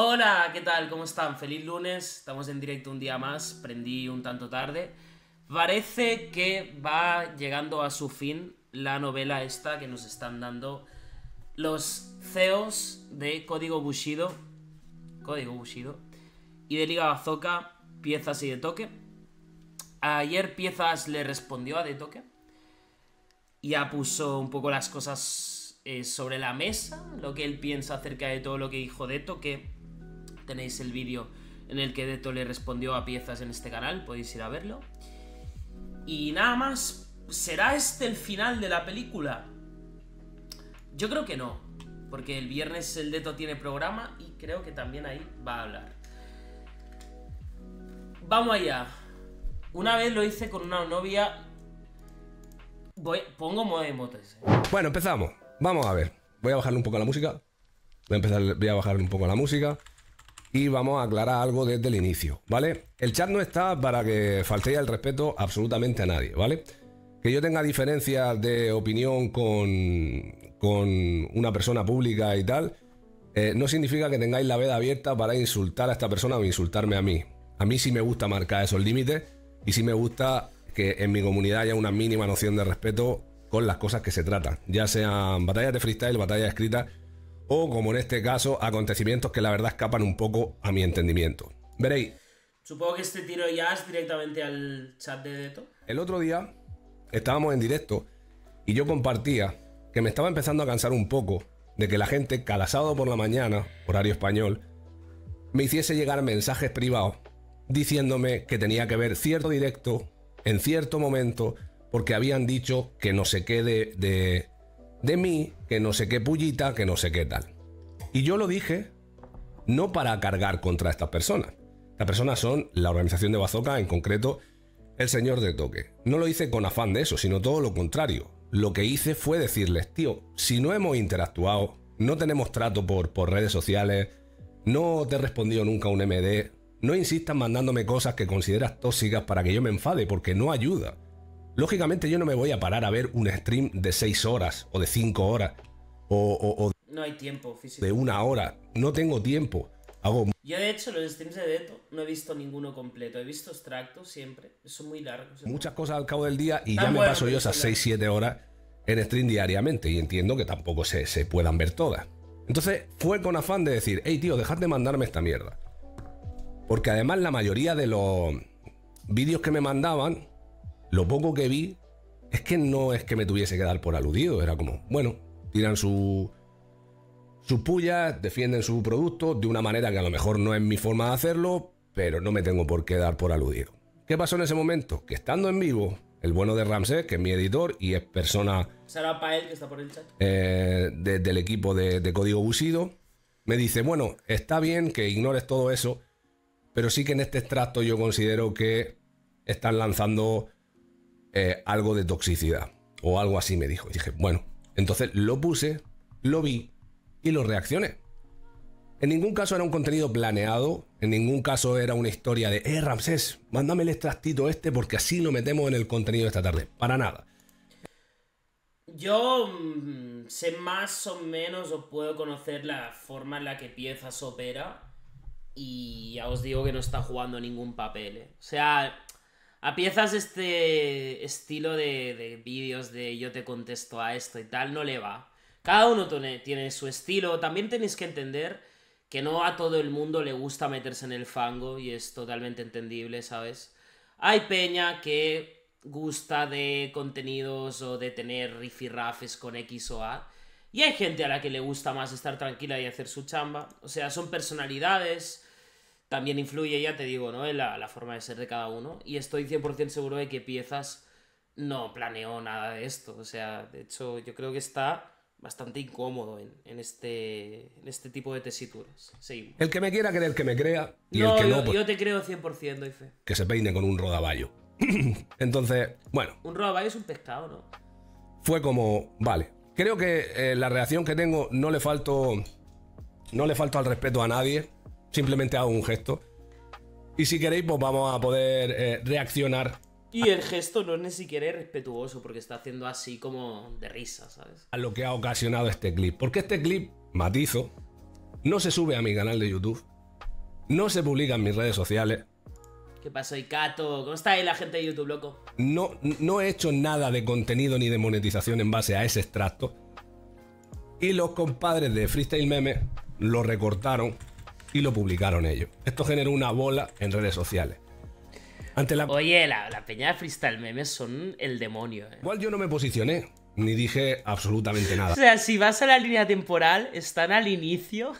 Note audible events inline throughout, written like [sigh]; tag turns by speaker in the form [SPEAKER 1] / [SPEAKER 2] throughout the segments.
[SPEAKER 1] Hola, ¿qué tal? ¿Cómo están? Feliz lunes. Estamos en directo un día más. Prendí un tanto tarde. Parece que va llegando a su fin la novela esta que nos están dando los CEOs de Código Bushido. Código Bushido. Y de Liga piezas y de toque. Ayer piezas le respondió a de toque. Ya puso un poco las cosas eh, sobre la mesa, lo que él piensa acerca de todo lo que dijo de toque tenéis el vídeo en el que Deto le respondió a piezas en este canal, podéis ir a verlo. Y nada más, ¿será este el final de la película? Yo creo que no, porque el viernes el Deto tiene programa y creo que también ahí va a hablar. Vamos allá. Una vez lo hice con una novia... Pongo modo emotes.
[SPEAKER 2] Bueno, empezamos. Vamos a ver. Voy a bajarle un poco la música. Voy a, empezar, voy a bajarle un poco la música y vamos a aclarar algo desde el inicio, ¿vale? El chat no está para que faltéis el respeto absolutamente a nadie, ¿vale? Que yo tenga diferencias de opinión con, con una persona pública y tal, eh, no significa que tengáis la veda abierta para insultar a esta persona o insultarme a mí. A mí sí me gusta marcar esos límites y sí me gusta que en mi comunidad haya una mínima noción de respeto con las cosas que se tratan, ya sean batallas de freestyle, batallas escritas o, como en este caso, acontecimientos que la verdad escapan un poco a mi entendimiento. Veréis.
[SPEAKER 1] Supongo que este tiro ya es directamente al chat de Deto.
[SPEAKER 2] El otro día estábamos en directo y yo compartía que me estaba empezando a cansar un poco de que la gente cada sábado por la mañana, horario español, me hiciese llegar mensajes privados diciéndome que tenía que ver cierto directo en cierto momento porque habían dicho que no se quede de de mí, que no sé qué pullita, que no sé qué tal. Y yo lo dije no para cargar contra estas personas. Las personas son la organización de Bazoca, en concreto el señor de Toque. No lo hice con afán de eso, sino todo lo contrario. Lo que hice fue decirles, tío, si no hemos interactuado, no tenemos trato por, por redes sociales, no te he respondido nunca un MD, no insistas mandándome cosas que consideras tóxicas para que yo me enfade, porque no ayuda. Lógicamente yo no me voy a parar a ver un stream de 6 horas o de 5 horas o, no
[SPEAKER 1] hay tiempo físico. de
[SPEAKER 2] una hora. No tengo tiempo. Hago...
[SPEAKER 1] Yo de hecho los streams de Deto no he visto ninguno completo. He visto extractos siempre. Son muy largos.
[SPEAKER 2] Muchas cosas al cabo del día y ya me paso yo esas 6-7 horas en stream diariamente y entiendo que tampoco se, se puedan ver todas. Entonces fue con afán de decir, hey tío, dejad de mandarme esta mierda. Porque además la mayoría de los vídeos que me mandaban lo poco que vi es que no es que me tuviese que dar por aludido, era como, bueno, tiran su, sus pullas, defienden su producto de una manera que a lo mejor no es mi forma de hacerlo, pero no me tengo por qué dar por aludido. ¿Qué pasó en ese momento? Que estando en vivo, el bueno de Ramsés, que es mi editor y es persona.
[SPEAKER 1] Sara Pael, que
[SPEAKER 2] está por el chat. Eh, del equipo de, de Código Busido, me dice: Bueno, está bien que ignores todo eso, pero sí que en este extracto yo considero que están lanzando eh, algo de toxicidad o algo así, me dijo. Y dije, bueno, entonces lo puse, lo vi y lo reaccioné. En ningún caso era un contenido planeado, en ningún caso era una historia de, eh, Ramsés, mándame el extractito este porque así lo metemos en el contenido de esta tarde. Para nada.
[SPEAKER 1] Yo mm, sé más o menos o puedo conocer la forma en la que piezas opera y ya os digo que no está jugando ningún papel. ¿eh? O sea, a piezas este estilo de, de vídeos de yo te contesto a esto y tal no le va. Cada uno tiene su estilo. También tenéis que entender que no a todo el mundo le gusta meterse en el fango y es totalmente entendible, ¿sabes? Hay peña que gusta de contenidos o de tener rifirrafes con X o A. Y hay gente a la que le gusta más estar tranquila y hacer su chamba. O sea, son personalidades, también influye, ya te digo, ¿no? En la, forma de ser de cada uno. Y estoy 100% seguro de que Piezas no planeó nada de esto. O sea, de hecho, yo creo que está bastante incómodo en, este, en este tipo de tesituras.
[SPEAKER 2] El que me quiera creer que me crea que yo, no... Pues,
[SPEAKER 1] yo te creo 100%, doy
[SPEAKER 2] Que se peine con un rodaballo. [clears throat] Entonces, bueno.
[SPEAKER 1] Un rodaballo es un pescado, ¿no?
[SPEAKER 2] Fue como, vale. Creo que eh, la reacción que tengo no le falto... No le falto al respeto a nadie, Simplemente hago un gesto. Y si queréis, pues vamos a poder eh, reaccionar.
[SPEAKER 1] Y el gesto no es ni siquiera respetuoso, porque está haciendo así como de risa, ¿sabes?
[SPEAKER 2] A lo que ha ocasionado este clip. Porque este clip, matizo, no se sube a mi canal de YouTube, no se publica en mis redes sociales.
[SPEAKER 1] ¿Qué pasó, Icato? ¿Cómo está ahí la gente de YouTube, loco?
[SPEAKER 2] No, no he hecho nada de contenido ni de monetización en base a ese extracto. Y los compadres de Freestyle Meme lo recortaron y lo publicaron ellos. Esto generó una bola en redes sociales.
[SPEAKER 1] Ante la... Oye, la, peña de freestyle memes son el demonio. Eh.
[SPEAKER 2] Igual yo no me posicioné, ni dije absolutamente nada. O sea,
[SPEAKER 1] si vas a la línea temporal, están al inicio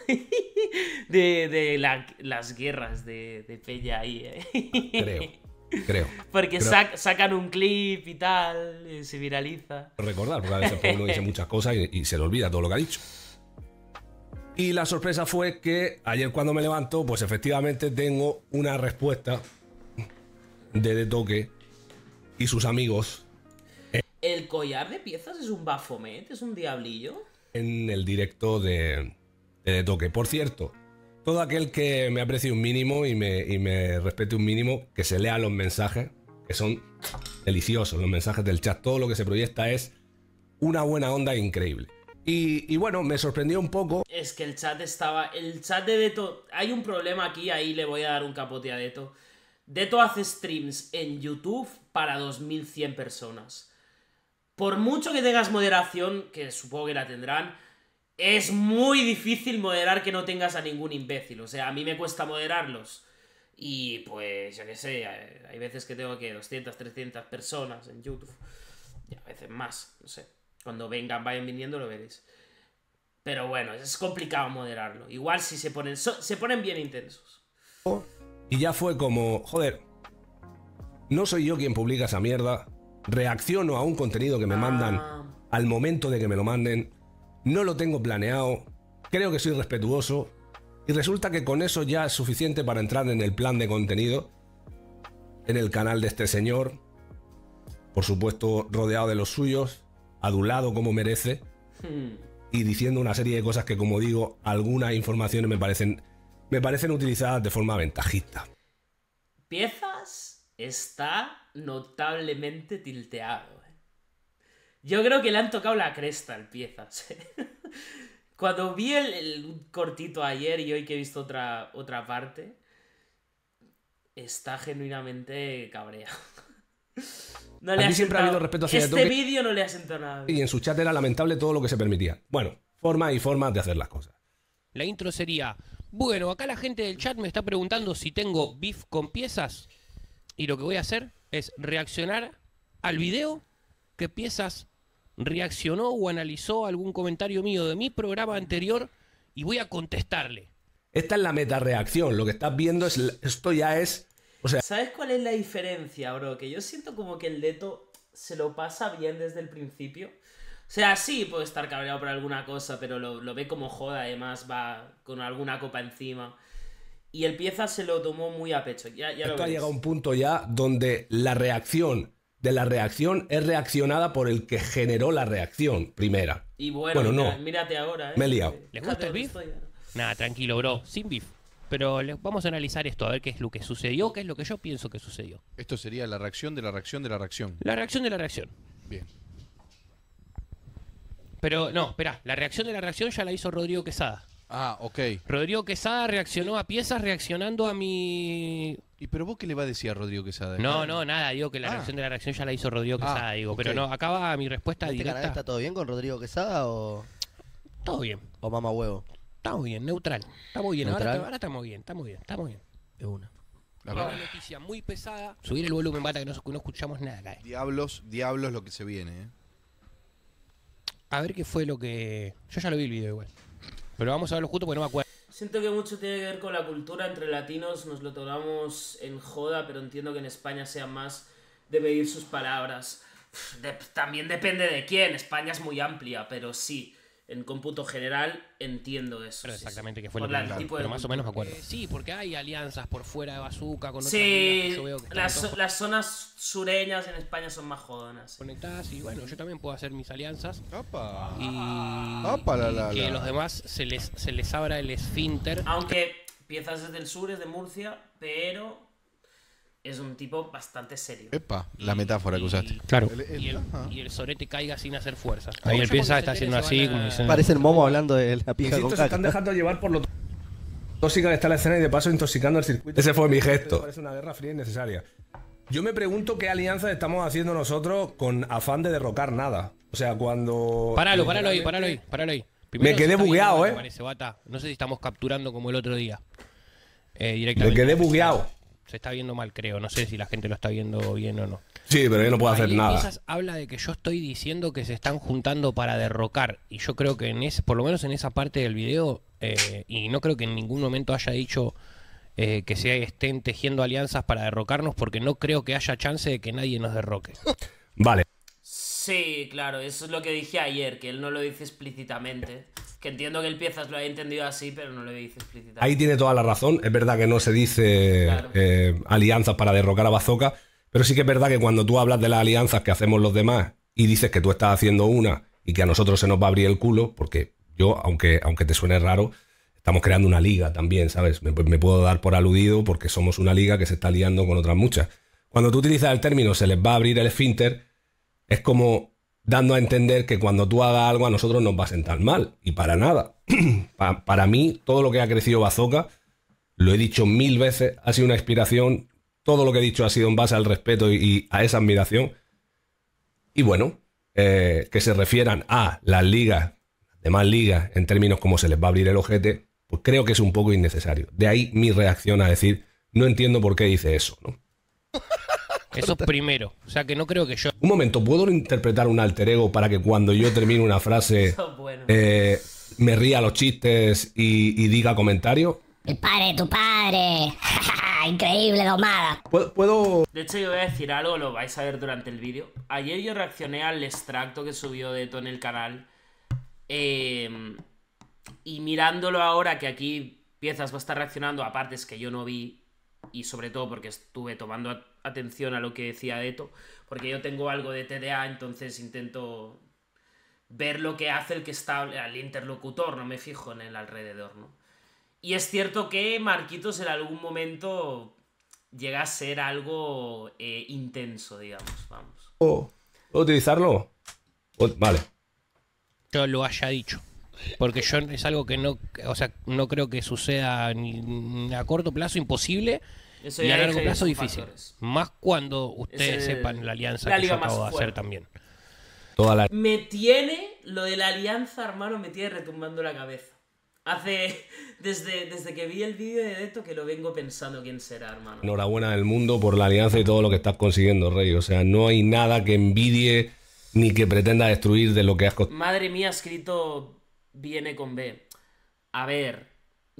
[SPEAKER 1] [laughs] de, las guerras de, peña ahí. Eh. Creo. Creo. Porque sacan un clip y tal, eh, se viraliza. Recordar, porque a veces uno dice muchas
[SPEAKER 2] cosas y, y, se le olvida todo lo que ha dicho. Y la sorpresa fue que ayer cuando me levanto, pues efectivamente tengo una respuesta de De Toque y sus amigos.
[SPEAKER 1] ¿El collar de piezas es un bafomet? ¿Es un diablillo?
[SPEAKER 2] En el directo de, de, Toque. Por cierto, todo aquel que me aprecie un mínimo y me, y me respete un mínimo, que se lea los mensajes, que son deliciosos los mensajes del chat. Todo lo que se proyecta es una buena onda increíble. Y, bueno, me sorprendió un poco.
[SPEAKER 1] Es que el chat estaba. El chat de Deto. Hay un problema aquí, ahí le voy a dar un capote a Deto. Deto hace streams en YouTube para 2100 personas. Por mucho que tengas moderación, que supongo que la tendrán, es muy difícil moderar que no tengas a ningún imbécil. O sea, a mí me cuesta moderarlos. Y pues, ya que sé, hay veces que tengo que 200, 300 personas en YouTube. Y a veces más, no sé. Cuando vengan, vayan viniendo, lo veréis. Pero bueno, es complicado moderarlo. Igual si se ponen, se ponen bien intensos.
[SPEAKER 2] Y ya fue como, joder, no soy yo quien publica esa mierda. Reacciono a un contenido que me ah. mandan al momento de que me lo manden. No lo tengo planeado. Creo que soy respetuoso. Y resulta que con eso ya es suficiente para entrar en el plan de contenido. En el canal de este señor. Por supuesto, rodeado de los suyos adulado como merece hmm. y diciendo una serie de cosas que, como digo, algunas informaciones me parecen, me parecen utilizadas de forma ventajista.
[SPEAKER 1] Piezas está notablemente tilteado. ¿eh? Yo creo que le han tocado la cresta al Piezas. ¿eh? [laughs] Cuando vi el, cortito ayer y hoy que he visto otra, otra parte, está genuinamente cabreado.
[SPEAKER 2] No le siempre ha habido respeto hacia Este vídeo Y en su chat era lamentable todo lo que se permitía. Bueno, forma y formas de hacer las cosas.
[SPEAKER 3] La intro sería, bueno, acá la gente del chat me está preguntando si tengo beef con piezas y lo que voy a hacer es reaccionar al video que piezas reaccionó o analizó algún comentario mío de mi programa anterior y voy a contestarle.
[SPEAKER 2] Esta es la meta reacción, lo que estás viendo es esto ya es o sea... ¿Sabes
[SPEAKER 1] cuál es la diferencia, bro? Que yo siento como que el Leto se lo pasa bien desde el principio. O sea, sí puede estar cabreado por alguna cosa, pero lo, lo ve como joda, además va con alguna copa encima. Y el pieza se lo tomó muy a pecho. Ya, ya Esto ha llegado a un
[SPEAKER 2] punto ya donde la reacción de la reacción es reaccionada por el que generó la reacción primera. Y bueno, no.
[SPEAKER 1] mírate ahora, ¿eh? Me he liado. ¿Le gusta el beef?
[SPEAKER 3] Nada, tranquilo, bro. Sin beef. Pero vamos a analizar esto, a ver qué es lo que sucedió, qué es lo que yo pienso que sucedió. Esto sería la reacción
[SPEAKER 2] de la reacción de la reacción. La reacción de la reacción. Bien.
[SPEAKER 3] Pero no, espera, la reacción de la reacción ya la hizo Rodrigo Quesada. Ah, ok. Rodrigo Quesada reaccionó a piezas reaccionando a mi. ¿Y pero vos qué le va a decir a Rodrigo Quesada? No, no,
[SPEAKER 4] nada, digo que la ah. reacción
[SPEAKER 3] de la reacción ya la hizo
[SPEAKER 4] Rodrigo ah, Quesada, digo. Pero no, acaba mi respuesta ¿Este está todo bien con Rodrigo Quesada o, Todo bien. o mamá Huevo? Estamos bien, neutral. Estamos bien, neutral. Ahora,
[SPEAKER 3] estamos bien, estamos bien, estamos bien. Es una. noticia muy pesada. Subir el volumen, bata, que no, escuchamos nada. Eh. Diablos, diablos lo que se viene, ¿eh? A ver qué fue lo que. Yo ya lo vi el video igual. Pero vamos a verlo justo porque no me acuerdo.
[SPEAKER 1] Siento que mucho tiene que ver con la cultura entre latinos. Nos lo tomamos en joda, pero entiendo que en España sea más de medir sus palabras. también depende de quién. España es muy amplia, pero sí en cómputo general entiendo eso. Pero exactamente, que fue lo pero más o menos me acuerdo. Eh, sí, porque hay alianzas
[SPEAKER 3] por fuera de Bazooka
[SPEAKER 1] con sí, veo que las,
[SPEAKER 3] las, zonas sureñas en España son más jodonas. Conectadas y bueno, yo también puedo hacer mis alianzas. Opa. Y, Opa, la, la, que los demás se les, se les abra el esfínter. Aunque
[SPEAKER 1] piezas desde el sur, es de Murcia, pero es un tipo bastante serio.
[SPEAKER 2] Epa, la metáfora que usaste. claro.
[SPEAKER 3] y, el, sorete caiga sin hacer fuerza. Ahí él piensa, está haciendo así.
[SPEAKER 2] Parece el momo hablando de la pija se están dejando llevar por lo tóxica que está la escena y de paso intoxicando el circuito. Ese fue mi gesto. Parece una guerra fría necesaria. Yo me pregunto qué alianzas estamos haciendo nosotros con afán de derrocar nada. O sea, cuando... Paralo, eh, paralo ahí,
[SPEAKER 3] paralo ahí, paralo me quedé bugueado, ¿eh? No sé si estamos capturando como el otro día. directamente. Eh, me quedé bugueado se está viendo mal, creo. No sé si la gente lo está viendo bien
[SPEAKER 2] o no. Sí, pero yo no puedo hacer nada.
[SPEAKER 3] habla de que yo estoy diciendo que se están juntando para derrocar. Y yo creo que en ese, por lo menos en esa parte del video, eh, y no creo que en ningún momento haya dicho eh, que se estén tejiendo alianzas para derrocarnos, porque no creo que haya chance de que nadie nos derroque. Vale.
[SPEAKER 1] Sí, claro, eso es lo que dije ayer, que él no lo dice explícitamente. Que entiendo que el piezas lo haya entendido así, pero no le dice explícitamente. Ahí tiene toda
[SPEAKER 2] la razón. Es verdad que no se dice eh, alianzas para derrocar a Bazooka, pero sí que es verdad que cuando tú hablas de las alianzas que hacemos los demás y dices que tú estás haciendo una y que a nosotros se nos va a abrir el culo, porque yo, aunque, aunque te suene raro, estamos creando una liga también, ¿sabes? Me, me puedo dar por aludido porque somos una liga que se está liando con otras muchas. Cuando tú utilizas el término se les va a abrir el esfínter, es como dando a entender que cuando tú hagas algo a nosotros nos va a sentar mal. Y para nada. [clears throat] para, mí, todo lo que ha crecido Bazooka, lo he dicho mil veces, ha sido una inspiración. Todo lo que he dicho ha sido en base al respeto y, a esa admiración. Y bueno, eh, que se refieran a las ligas, las demás ligas, en términos como se les va a abrir el ojete, pues creo que es un poco innecesario. De ahí mi reacción a decir, no entiendo por qué dice eso. ¿no?
[SPEAKER 3] Eso es primero. O sea que no creo que yo.
[SPEAKER 2] Un momento, ¿puedo interpretar un alter ego para que cuando yo termine una frase [laughs] eh, me ría los chistes y, diga comentario? El
[SPEAKER 5] padre, tu padre. [laughs] Increíble domada. ¿Puedo, De hecho, yo voy a decir algo,
[SPEAKER 1] lo vais a ver durante el vídeo. Ayer yo reaccioné al extracto que subió de Deto en el canal. Em, y mirándolo ahora, que aquí piezas va a estar reaccionando a partes que yo no vi, y sobre todo porque estuve tomando atención a lo que decía Deto, porque yo tengo algo de TDA, entonces intento ver lo que hace el que está al interlocutor, no me fijo en el alrededor, ¿no? Y es cierto que Marquitos en algún momento llega a ser algo eh, intenso, digamos, vamos.
[SPEAKER 2] ¿Puedo utilizarlo? vale.
[SPEAKER 3] Yo lo haya dicho. Porque yo es algo que no, o sea, no creo que suceda a corto plazo, imposible, y a largo plazo difícil. Más cuando ustedes eh, sepan la alianza la que yo acabo de hacer también. Toda la...
[SPEAKER 1] Me tiene, lo de la alianza, hermano, me tiene retumbando la cabeza. Hace. [laughs] Desde, desde que vi el vídeo de esto que lo vengo pensando quién será, hermano.
[SPEAKER 2] Enhorabuena del mundo por la alianza y todo lo que estás consiguiendo, Rey. O sea, no hay nada que envidie ni que pretenda destruir de lo que has
[SPEAKER 1] Madre mía, escrito viene con B. A ver,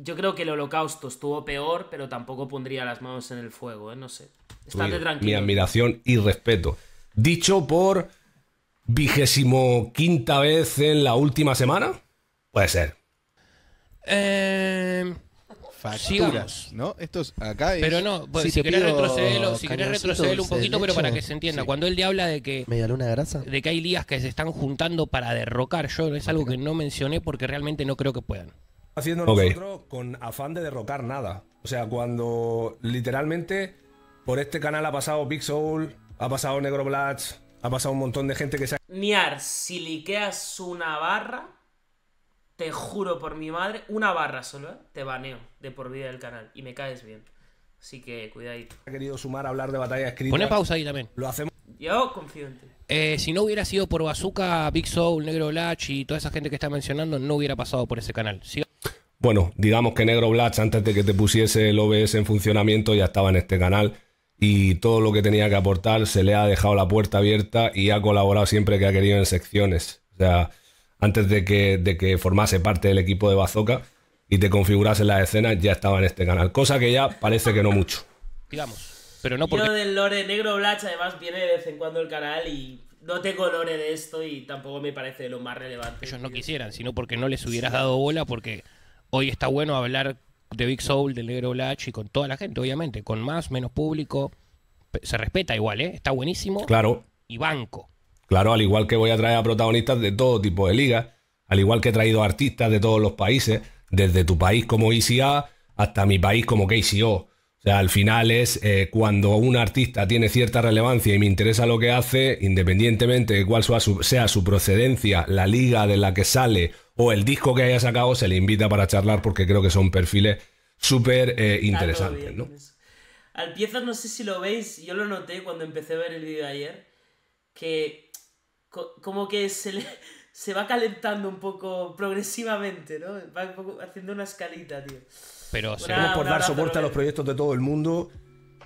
[SPEAKER 1] yo creo que el holocausto estuvo peor, pero tampoco pondría las manos en el fuego, ¿eh? No sé. Estate tranquilo. Mi
[SPEAKER 2] admiración y respeto. Dicho por vigésimo quinta vez en la última semana. Puede ser.
[SPEAKER 3] Eh... Facturas,
[SPEAKER 2] ¿no? acá Pero no, si, quieres querés retrocederlo, si un poquito, pero para que se entienda. Cuando
[SPEAKER 3] él le habla de que. de grasa. De que hay ligas que se están juntando para derrocar. Yo es algo que no mencioné porque realmente no creo que puedan
[SPEAKER 2] haciendo nosotros con afán de derrocar nada. O sea, cuando literalmente por este canal ha pasado Big Soul, ha pasado Negro Blatch, ha pasado un montón de gente que se ha...
[SPEAKER 1] Niar, si liqueas una barra, te juro por mi madre, una barra solo, ¿eh? te baneo de por vida del canal y me caes bien. Así que cuidadito.
[SPEAKER 2] Ha querido sumar a hablar de batalla escrita. Pone pausa ahí también.
[SPEAKER 3] Lo hacemos.
[SPEAKER 1] Yo confío en ti.
[SPEAKER 3] Eh, si no hubiera sido por Bazooka, Big Soul, Negro Blatch y toda esa gente que está mencionando, no hubiera pasado por ese canal.
[SPEAKER 2] Bueno, digamos que Negro Blatch, antes de que te pusiese el OBS en funcionamiento, ya estaba en este canal y todo lo que tenía que aportar se le ha dejado la puerta abierta y ha colaborado siempre que ha querido en secciones. O sea, antes de que, de que formase parte del equipo de Bazooka y te configurase las escenas, ya estaba en este canal. Cosa que ya parece que no mucho.
[SPEAKER 1] Digamos. Pero no porque... Yo del lore Negro Blatch, además, viene de vez en cuando el canal y no tengo lore de esto y tampoco me parece lo más relevante. Ellos
[SPEAKER 3] no quisieran, sino porque no les hubieras dado bola porque hoy está bueno hablar de Big Soul, del Negro Latch y con toda la gente, obviamente, con más, menos público. Se respeta igual, ¿eh? Está buenísimo. Claro. Y banco.
[SPEAKER 2] Claro, al igual que voy a traer a protagonistas de todo tipo de ligas, al igual que he traído artistas de todos los países, desde tu país como ICA hasta mi país como KCO. O sea, al final es eh, cuando un artista tiene cierta relevancia y me interesa lo que hace, independientemente de cuál sea su, sea su procedencia, la liga de la que sale o el disco que haya sacado, se le invita para charlar porque creo que son perfiles súper eh, interesantes, ¿no?
[SPEAKER 1] Al piezas, no sé si lo veis, yo lo noté cuando empecé a ver el vídeo ayer, que como que se, [laughs] se va calentando un poco progresivamente, ¿no? Va haciendo una escalita, tío. Pero una,
[SPEAKER 2] por dar soporte a los proyectos de todo el mundo.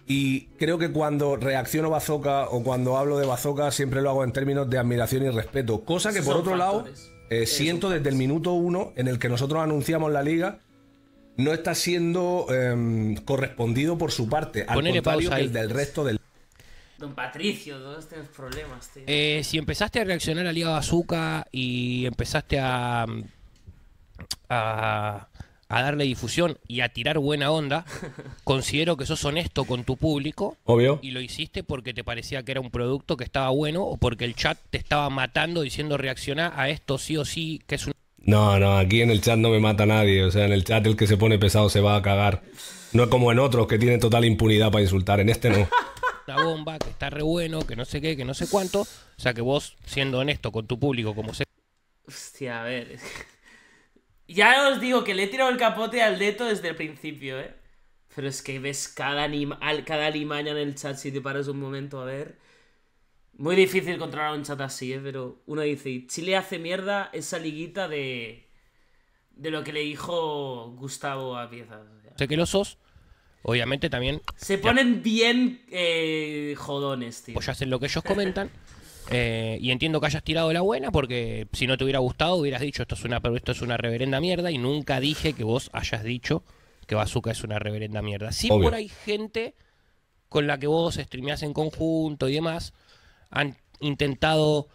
[SPEAKER 2] Y creo que cuando reacciono Bazooka o cuando hablo de Bazooka siempre lo hago en términos de admiración y respeto. Cosa que por otro lado eh, siento desde el minuto uno en el que nosotros anunciamos la liga, no está siendo em, correspondido por su parte, al Ponele contrario el del resto
[SPEAKER 1] del. Don Patricio, todos estos problemas, tío.
[SPEAKER 3] Eh, si empezaste a reaccionar a Liga Bazooka y empezaste a, mm, a a darle difusión y a tirar buena onda, [laughs] considero que sos honesto con tu público. Obvio. Y lo hiciste porque te parecía que era un producto que estaba bueno o porque el chat te estaba matando diciendo reaccionar a esto sí o sí, que es un...
[SPEAKER 2] No, no, aquí en el chat no me mata nadie. O sea, en el chat el que se pone pesado se va a cagar. No es como en otros que tienen total impunidad para insultar. En este no.
[SPEAKER 3] [laughs] La bomba, que está re bueno, que no sé qué, que no sé cuánto. O sea, que vos, siendo honesto con tu público, como se...
[SPEAKER 1] Hostia, a ver. Ya os digo que le he tirado el capote al Deto desde el principio, ¿eh? Pero es que ves cada, anima, cada limaña en el chat si te paras un momento a ver. Muy difícil controlar un chat así, ¿eh? Pero uno dice, Chile hace mierda esa liguita de... De lo que le dijo Gustavo a piezas.
[SPEAKER 3] Sé que los sos, obviamente también... Se ponen
[SPEAKER 1] bien eh, jodones, tío. Pues
[SPEAKER 3] hacen lo que ellos comentan. [laughs] Eh, y entiendo que hayas tirado la buena porque si no te hubiera gustado hubieras dicho esto es una esto es una reverenda mierda y nunca dije que vos hayas dicho que Bazooka es una reverenda mierda. Sí por ahí gente con la que vos streameás en conjunto y demás han intentado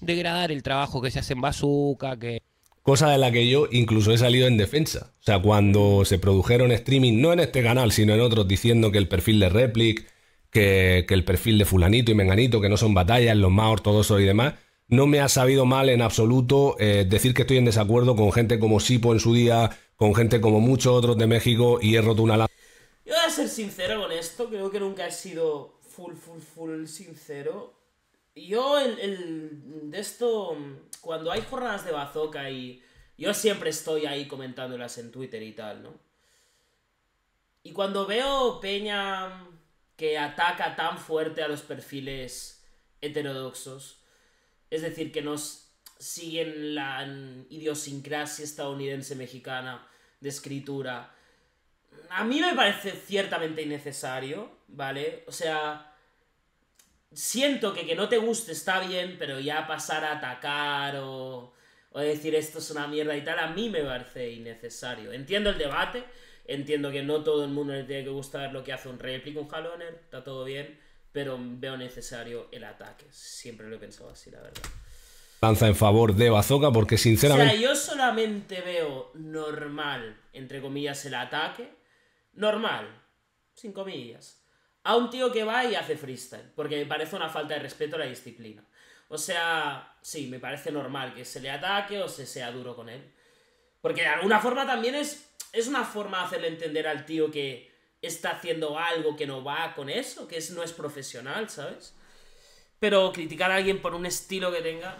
[SPEAKER 3] degradar el trabajo que se hace en Bazooka, que
[SPEAKER 2] cosa de la que yo incluso he salido en defensa. O sea, cuando se produjeron streaming, no en este canal, sino en otros, diciendo que el perfil de Replic que, el perfil de fulanito y menganito, que no son batallas, los más eso y demás, no me ha sabido mal en absoluto eh, decir que estoy en desacuerdo con gente como Sipo en su día, con gente como muchos otros de México y he roto una la
[SPEAKER 1] Yo voy a ser sincero con esto, creo que nunca he sido full, full, full sincero. Yo, de esto, cuando hay jornadas de bazooka y yo siempre estoy ahí comentándolas en Twitter y tal, ¿no? Y cuando veo Peña que ataca tan fuerte a los perfiles heterodoxos. Es decir, que nos siguen la idiosincrasia estadounidense-mexicana de escritura. A mí me parece ciertamente innecesario, ¿vale? O sea, siento que que no te guste está bien, pero ya pasar a atacar o, o decir esto es una mierda y tal, a mí me parece innecesario. Entiendo el debate, Entiendo que no todo el mundo le tiene que gustar lo que hace un réplica, un haloner, está todo bien, pero veo necesario el ataque. Siempre lo he pensado así, la verdad.
[SPEAKER 2] Lanza en favor de Bazooka porque sinceramente... O sea, yo
[SPEAKER 1] solamente veo normal, entre comillas, el ataque. Normal, sin comillas. A un tío que va y hace freestyle, porque me parece una falta de respeto a la disciplina. O sea, sí, me parece normal que se le ataque o se sea duro con él. Porque de alguna forma también es es una forma de hacerle entender al tío que está haciendo algo que no va con eso, que es, no es profesional, ¿sabes? Pero criticar a alguien por un estilo que tenga...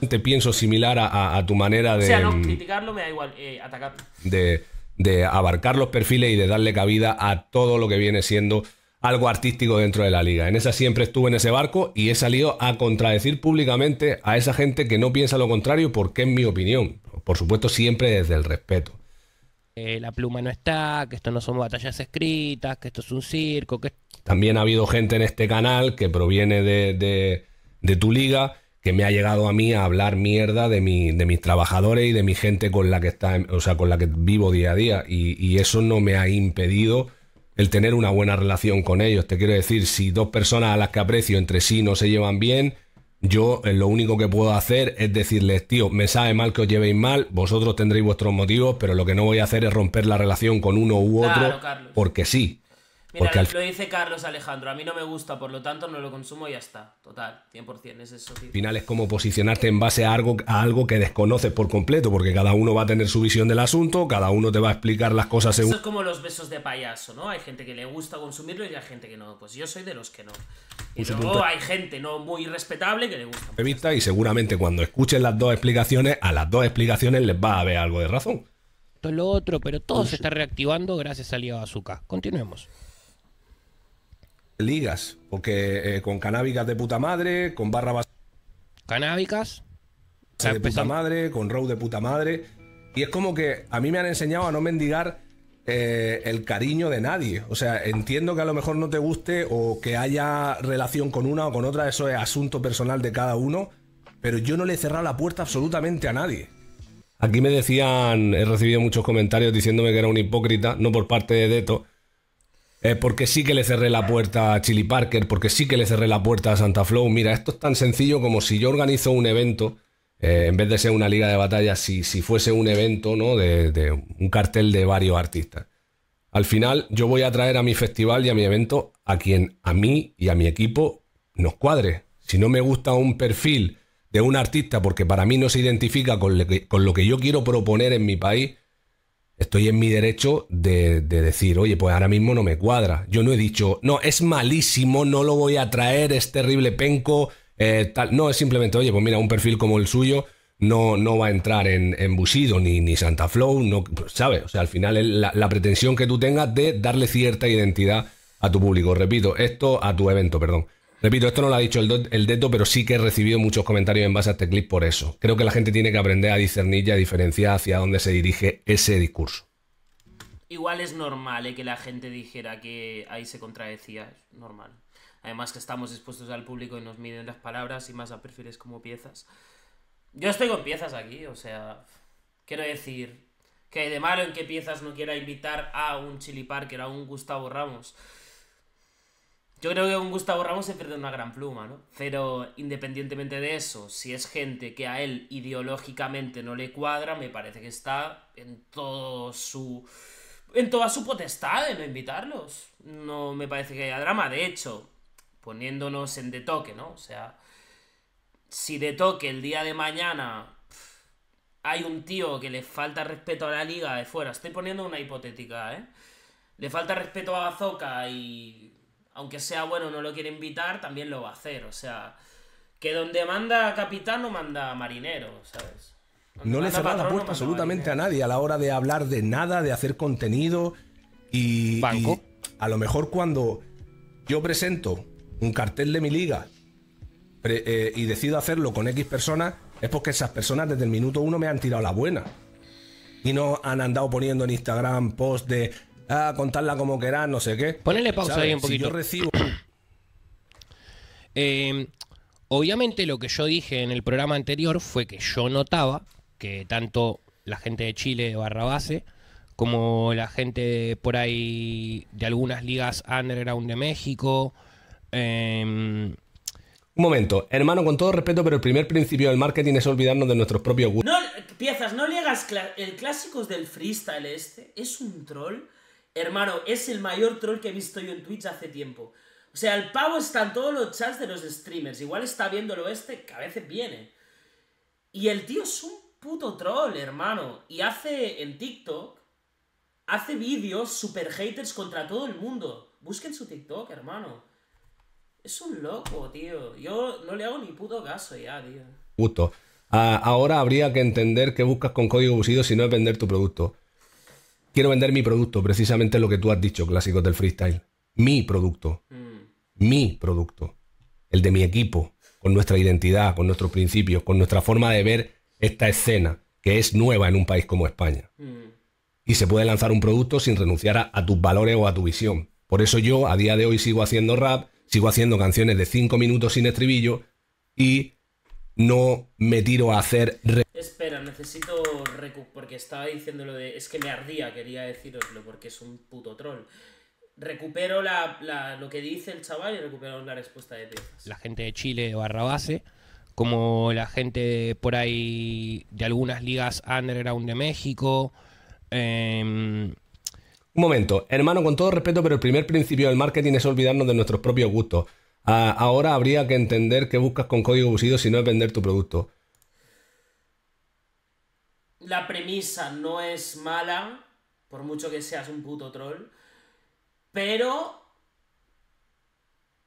[SPEAKER 2] Eh, Te pienso similar a, tu manera de... O sea, no, mm,
[SPEAKER 1] criticarlo me da igual, eh, atacarlo.
[SPEAKER 2] De, de abarcar los perfiles y de darle cabida a todo lo que viene siendo algo artístico dentro de la liga. En esa siempre estuve en ese barco y he salido a contradecir públicamente a esa gente que no piensa lo contrario porque es mi opinión. Por supuesto, siempre desde el respeto.
[SPEAKER 3] Eh, la pluma no está, que esto no son batallas escritas, que esto es un circo. Que...
[SPEAKER 2] También ha habido gente en este canal que proviene de, de, tu liga que me ha llegado a mí a hablar mierda de, mi, de mis trabajadores y de mi gente con la que está, o sea, con la que vivo día a día. Y, y, eso no me ha impedido el tener una buena relación con ellos. Te quiero decir, si dos personas a las que aprecio entre sí no se llevan bien, yo eh, lo único que puedo hacer es decirles, tío, me sabe mal que os llevéis mal, vosotros tendréis vuestros motivos, pero lo que no voy a hacer es romper la relación con uno u otro, porque sí. Mira, lo
[SPEAKER 1] dice Carlos Alejandro, a mí no me gusta, por lo tanto no lo consumo y ya está. Total, 100%, es eso. Al
[SPEAKER 2] final es como posicionarte en base a algo, a algo que desconoces por completo, porque cada uno va a tener su visión del asunto, cada uno te va a explicar las cosas según... Eso es
[SPEAKER 1] como los besos de payaso, ¿no? Hay gente que le gusta consumirlo y hay gente que no. Pues yo soy de los que no.
[SPEAKER 2] Y pues luego hay
[SPEAKER 1] gente no muy respetable que le
[SPEAKER 2] gusta. Y seguramente cuando escuchen las dos explicaciones, a las dos explicaciones les va a haber algo de razón.
[SPEAKER 3] Esto es lo otro, pero todo pues se está reactivando gracias al de azúcar. Continuemos
[SPEAKER 2] ligas, porque eh, con canábicas de puta madre, con barra basada... ¿Canábicas? de puta madre, con row de puta madre. Y es como que a mí me han enseñado a no mendigar eh, el cariño de nadie. O sea, entiendo que a lo mejor no te guste o que haya relación con una o con otra, eso es asunto personal de cada uno, pero yo no le he cerrado la puerta absolutamente a nadie. Aquí me decían, he recibido muchos comentarios diciéndome que era un hipócrita, no por parte de Deto, eh, porque sí que le cerré la puerta a Chili Parker, porque sí que le cerré la puerta a Santa Flow. Mira, esto es tan sencillo como si yo organizo un evento, eh, en vez de ser una liga de batalla, si, fuese un evento, ¿no? De, un cartel de varios artistas. Al final, yo voy a traer a mi festival y a mi evento a quien a mí y a mi equipo nos cuadre. Si no me gusta un perfil de un artista porque para mí no se identifica con lo que yo quiero proponer en mi país, estoy en mi derecho de, decir, oye, pues ahora mismo no me cuadra. Yo no he dicho, no, es malísimo, no lo voy a traer, es terrible penco, eh, tal. No, es simplemente, oye, pues mira, un perfil como el suyo no, no va a entrar en, en Bushido ni, ni Santa Flow, no, pues, ¿sabes? O sea, al final es la, pretensión que tú tengas de darle cierta identidad a tu público. Repito, esto a tu evento, perdón. Repito, esto no lo ha dicho el, Deto, pero sí que he recibido muchos comentarios en base a este clip por eso. Creo que la gente tiene que aprender a discernir y a diferenciar hacia dónde se dirige ese discurso.
[SPEAKER 1] Igual es normal eh, que la gente dijera que ahí se contradecía, es normal. Además que estamos expuestos al público y nos miden las palabras y más a perfiles como piezas. Yo estoy con piezas aquí, o sea, quiero decir que de malo en que piezas no quiera invitar a un Chili Parker, a un Gustavo Ramos. Yo creo que con Gustavo Ramos se pierde una gran pluma, ¿no? Pero independientemente de eso, si es gente que a él ideológicamente no le cuadra, me parece que está en todo su. en toda su potestad de no invitarlos. No me parece que haya drama. De hecho, poniéndonos en de toque, ¿no? O sea. Si de toque el día de mañana hay un tío que le falta respeto a la liga de fuera, estoy poniendo una hipotética, ¿eh? Le falta respeto a Azoka y aunque sea bueno, no lo quiere invitar, también lo va a hacer. O sea, que donde manda capitán no manda marinero, ¿sabes?
[SPEAKER 2] no le cerraba la puerta absolutamente a nadie a la hora de hablar de nada, de hacer contenido. Y, Banco. a lo mejor cuando yo presento un cartel de mi liga eh, y decido hacerlo con X personas, es porque esas personas desde el minuto uno me han tirado la buena. Y no han andado poniendo en Instagram post de ah, contarla como querás, no sé qué. Ponele pausa ahí un poquito. recibo. [clears throat]
[SPEAKER 3] Eh, obviamente, lo que yo dije en el programa anterior fue que yo notaba que tanto la gente de Chile de barra base como la gente por
[SPEAKER 2] ahí de algunas ligas underground de México. Em, un momento, hermano, con todo respeto, pero el primer principio del marketing es olvidarnos de nuestros propios No,
[SPEAKER 1] piezas, no le hagas el clásicos del freestyle este. Es un troll Hermano, es el mayor troll que he visto yo en Twitch hace tiempo. O sea, el pavo está todos los chats de los streamers. Igual está viéndolo este, que a veces viene. Y el tío es un puto troll, hermano. Y hace en TikTok, hace vídeos super haters contra todo el mundo. Busquen su TikTok, hermano. Es un loco, tío. Yo no le hago ni puto caso ya, tío.
[SPEAKER 2] Puto. Ah, ahora habría que entender qué buscas con código busido si no es vender tu producto quiero vender mi producto, precisamente lo que tú has dicho, clásicos del freestyle. Mi producto.
[SPEAKER 5] Mm.
[SPEAKER 2] Mi producto. El de mi equipo, con nuestra identidad, con nuestros principios, con nuestra forma de ver esta escena, que es nueva en un país como España. Mm. Y se puede lanzar un producto sin renunciar a, tus valores o a tu visión. Por eso yo a día de hoy sigo haciendo rap, sigo haciendo canciones de cinco minutos sin estribillo y no me tiro a hacer
[SPEAKER 1] necesito Porque estaba diciendo lo de... Es que me ardía, quería deciroslo, porque es un puto troll. Recupero la, lo que dice el chaval y recupero la respuesta de Texas
[SPEAKER 3] La gente de Chile barra base, como la gente por ahí de algunas
[SPEAKER 2] ligas underground de México. Em, un momento, hermano, con todo respeto, pero el primer principio del marketing es olvidarnos de nuestros propios gustos. Ah, ahora habría que entender que buscas con código busido si no es vender tu producto
[SPEAKER 1] la premisa no es mala, por mucho que seas un puto troll, pero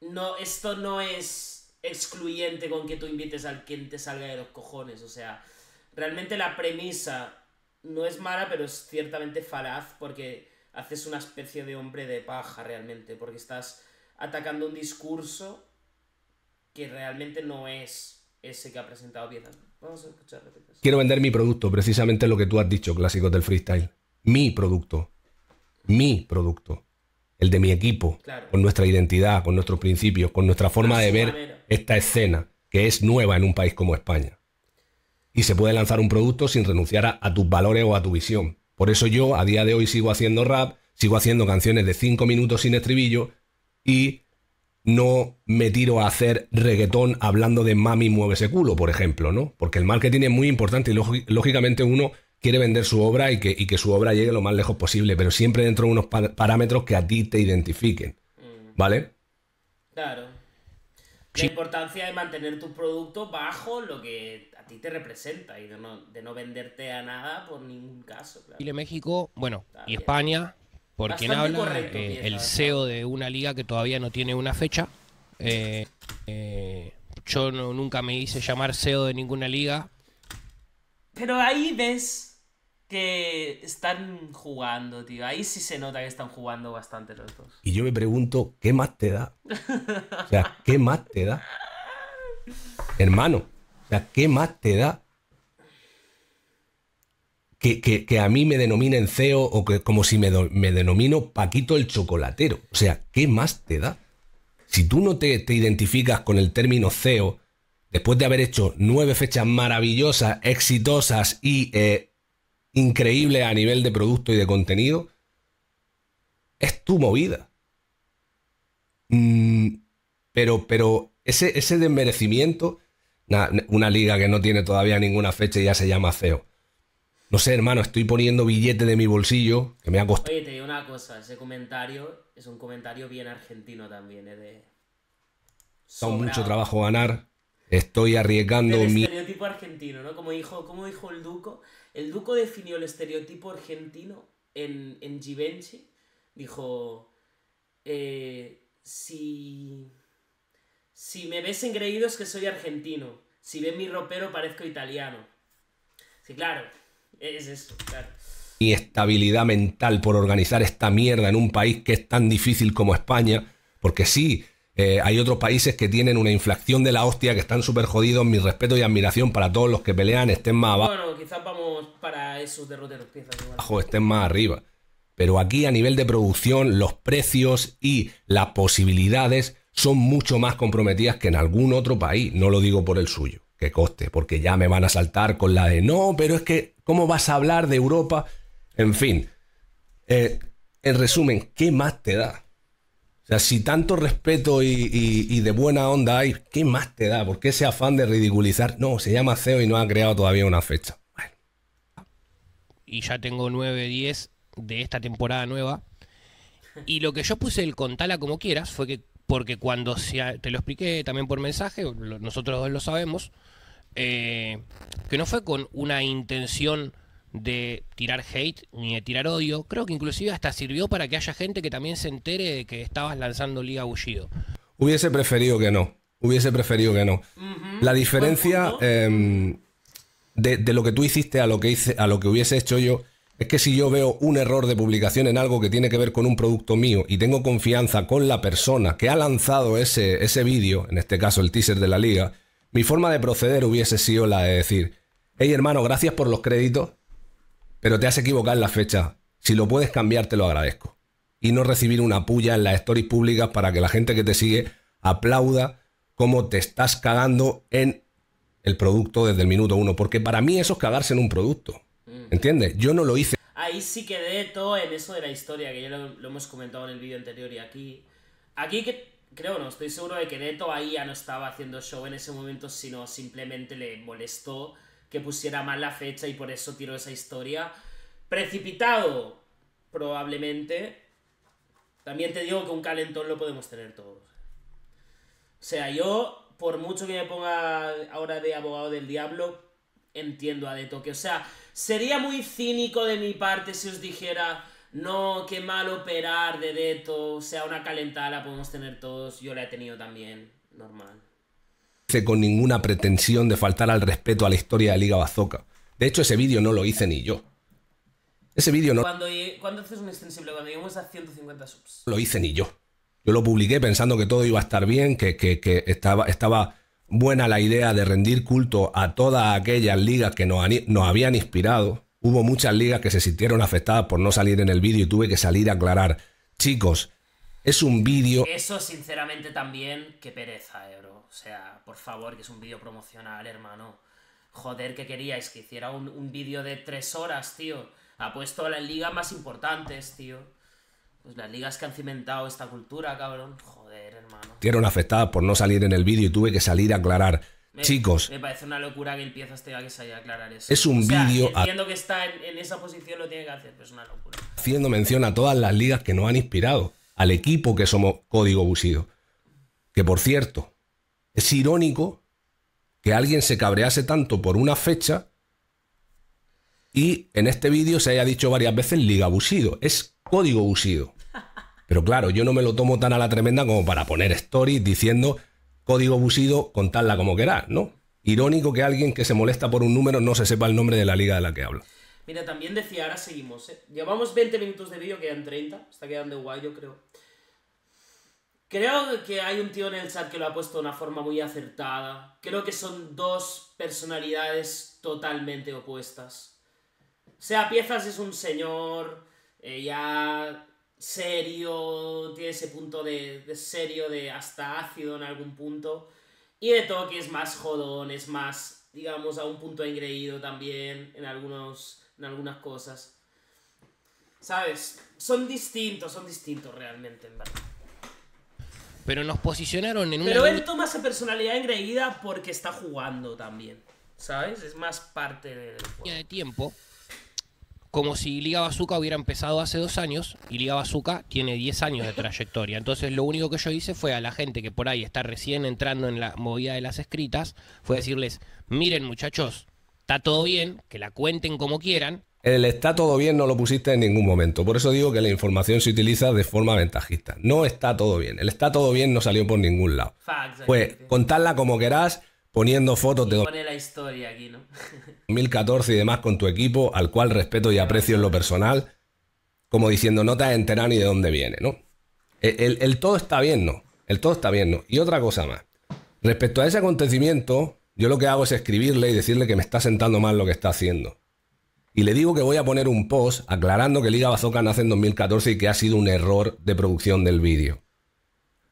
[SPEAKER 1] no, esto no es excluyente con que tú invites al quien te salga de los cojones, o sea, realmente la premisa no es mala, pero es ciertamente falaz porque haces una especie de hombre de paja realmente, porque estás atacando un discurso que realmente no es ese que ha presentado Vietnam.
[SPEAKER 2] Quiero vender mi producto, precisamente lo que tú has dicho, clásicos del freestyle. Mi producto. Mi producto. El de mi equipo. Con nuestra identidad, con nuestros principios, con nuestra forma de ver esta escena, que es nueva en un país como España. Y se puede lanzar un producto sin renunciar a, tus valores o a tu visión. Por eso yo a día de hoy sigo haciendo rap, sigo haciendo canciones de 5 minutos sin estribillo y no me tiro a hacer reggaetón hablando de mami mueve ese culo, por ejemplo, ¿no? Porque el marketing es muy importante y lógicamente uno quiere vender su obra y que, que su obra llegue lo más lejos posible, pero siempre dentro de unos parámetros que a ti te identifiquen, mm. ¿vale? Claro.
[SPEAKER 1] La importancia de mantener tus productos bajo lo que a ti te representa y de no, venderte a nada por ningún caso. Claro. Chile,
[SPEAKER 3] México, bueno, y España por quien habla, eh, el CEO de una liga que todavía no tiene una fecha. Eh, eh, yo nunca me hice llamar CEO de ninguna liga.
[SPEAKER 1] Pero ahí ves que están jugando, tío. Ahí sí se nota que están jugando bastante los dos.
[SPEAKER 2] Y yo me pregunto, ¿qué más te da? O sea, ¿qué más te da? [laughs] Hermano, o sea, ¿qué más te da que, a mí me denominen CEO o que como si me, me, denomino Paquito el Chocolatero. O sea, ¿qué más te da? Si tú no te, identificas con el término CEO, después de haber hecho nueve fechas maravillosas, exitosas y eh, increíbles a nivel de producto y de contenido, es tu movida. Mm, pero, pero ese, ese desmerecimiento, una, una liga que no tiene todavía ninguna fecha y ya se llama CEO no sé, hermano, estoy poniendo billete de mi bolsillo que me ha costado.
[SPEAKER 1] Oye, te digo una cosa, ese comentario es un comentario bien argentino también, es ¿eh?
[SPEAKER 2] De... mucho trabajo ganar. Estoy arriesgando mi.
[SPEAKER 1] estereotipo argentino, ¿no? Como dijo, como dijo el Duco. El Duco definió el estereotipo argentino en, en Givenchy. Dijo. Eh, si. Si me ves engreído es que soy argentino. Si ves mi ropero parezco italiano. Sí, claro. Es
[SPEAKER 2] Y estabilidad mental por organizar esta mierda en un país que es tan difícil como España, porque sí, eh, hay otros países que tienen una inflación de la hostia, que están súper jodidos. Mi respeto y admiración para todos los que pelean, estén más Bueno, quizás
[SPEAKER 1] vamos para esos derroteros, Abajo,
[SPEAKER 2] estén más arriba. Pero aquí a nivel de producción, los precios y las posibilidades son mucho más comprometidas que en algún otro país. No lo digo por el suyo que coste, porque ya me van a saltar con la de no, pero es que, ¿cómo vas a hablar de Europa? En fin, eh, en resumen, ¿qué más te da? O sea, si tanto respeto y, de buena onda hay, ¿qué más te da? ¿Por qué ese afán de ridiculizar? No, se llama CEO y no ha creado todavía una fecha.
[SPEAKER 3] Y ya tengo 9-10 de esta temporada nueva. Y lo que yo puse el contala como quieras fue que, porque cuando se, te lo expliqué también por mensaje, nosotros lo sabemos, eh, que no fue con una intención de tirar hate ni de tirar odio. Creo que inclusive hasta sirvió para que haya gente que también se entere de que estabas lanzando Liga Bullido.
[SPEAKER 2] Hubiese preferido que no. Hubiese preferido que no. La diferencia em, de, lo que tú hiciste a lo que, hice, a lo que hubiese hecho yo es que si yo veo un error de publicación en algo que tiene que ver con un producto mío y tengo confianza con la persona que ha lanzado ese, ese vídeo, en este caso el teaser de la liga, mi forma de proceder hubiese sido la de decir, hey hermano, gracias por los créditos, pero te has equivocado en la fecha. Si lo puedes cambiar, te lo agradezco. Y no recibir una puya en las stories públicas para que la gente que te sigue aplauda cómo te estás cagando en el producto desde el minuto uno. Porque para mí eso es cagarse en un producto. Mm. ¿Entiendes? Yo no lo hice.
[SPEAKER 1] Ahí sí quedé todo en eso de la historia, que ya lo, lo hemos comentado en el vídeo anterior y aquí. Aquí que creo, no, estoy seguro de que Deto ahí ya no estaba haciendo show en ese momento, sino simplemente le molestó que pusiera mal la fecha y por eso tiró esa historia. Precipitado, probablemente. También te digo que un calentón lo podemos tener todos. O sea, yo, por mucho que me ponga ahora de abogado del diablo, entiendo a Deto. que O sea, sería muy cínico de mi parte si os dijera no, qué mal operar de deto. O sea, una calentada la podemos tener todos. Yo la he tenido también. Normal.
[SPEAKER 2] Con ninguna pretensión de faltar al respeto a la historia de Liga Bazoca. De hecho, ese vídeo no lo hice ni yo. Ese vídeo no. Cuando,
[SPEAKER 1] ¿Cuándo haces un extensible? Cuando llegamos a 150
[SPEAKER 2] subs. Lo hice ni yo. Yo lo publiqué pensando que todo iba a estar bien, que, estaba, estaba buena la idea de rendir culto a todas aquellas ligas que nos, nos habían inspirado Hubo muchas ligas que se sintieron afectadas por no salir en el vídeo y tuve que salir a aclarar. Chicos, es un vídeo.
[SPEAKER 1] Eso, sinceramente, también, qué pereza, eh, bro. O sea, por favor, que es un vídeo promocional, hermano. Joder, ¿qué queríais que hiciera un, vídeo de tres horas, tío. Apuesto a las ligas más importantes, tío. Pues las ligas que han cimentado esta cultura, cabrón. Joder, hermano. Sintieron
[SPEAKER 2] afectadas por no salir en el vídeo y tuve que salir a aclarar. Chicos.
[SPEAKER 1] Me parece una locura que el Piezas tenga que a aclarar eso. Es un vídeo. Entiendo que está en, esa posición, lo tiene que hacer, pero es una locura.
[SPEAKER 2] Haciendo mención a todas las ligas que nos han inspirado, al equipo que somos Código Busido. Que por cierto, es irónico que alguien se cabrease tanto por una fecha y en este vídeo se haya dicho varias veces Liga Busido. Es Código Busido. [laughs] Pero claro, yo no me lo tomo tan a la tremenda como para poner stories diciendo Código Busido, contadla como queráis, ¿no? Irónico que alguien que se molesta por un número no se sepa el nombre de la liga de la que habla.
[SPEAKER 1] Mira, también decía, ahora seguimos, ¿eh? Llevamos 20 minutos de vídeo, quedan 30, está quedando guay, yo creo. Creo que hay un tío en el chat que lo ha puesto de una forma muy acertada. Creo que son dos personalidades totalmente opuestas. O sea, Piezas es un señor Ella... Eh, serio, tiene ese punto de, serio, de hasta ácido en algún punto. Y de que es más jodón, es más, digamos, a un punto engreído también en, algunos, en algunas cosas. ¿Sabes? Son distintos, son distintos realmente, en verdad.
[SPEAKER 3] Pero nos posicionaron en un. Pero él
[SPEAKER 1] toma esa personalidad engreída porque está jugando también. ¿Sabes? Es más parte del. Juego. de
[SPEAKER 3] tiempo como si Liga Bazooka hubiera empezado hace dos años y Liga Bazooka tiene 10 años de trayectoria. Entonces lo único que yo hice fue a la gente que por ahí está recién entrando en la movida de las escritas, fue decirles, miren muchachos, está todo bien, que la cuenten como quieran.
[SPEAKER 2] El está todo bien no lo pusiste en ningún momento, por eso digo que la información se utiliza de forma ventajista. No está todo bien, el está todo bien no salió por ningún lado. Pues contadla como querás poniendo fotos de...
[SPEAKER 1] historia aquí,
[SPEAKER 2] 2014 [laughs] y demás con tu equipo, al cual respeto y aprecio en lo personal, como diciendo, no te has enterado ni de dónde viene, ¿no? El, todo está bien, ¿no? El todo está bien, ¿no? Y otra cosa más. Respecto a ese acontecimiento, yo lo que hago es escribirle y decirle que me está sentando mal lo que está haciendo. Y le digo que voy a poner un post aclarando que Liga Bazooka nace en 2014 y que ha sido un error de producción del vídeo.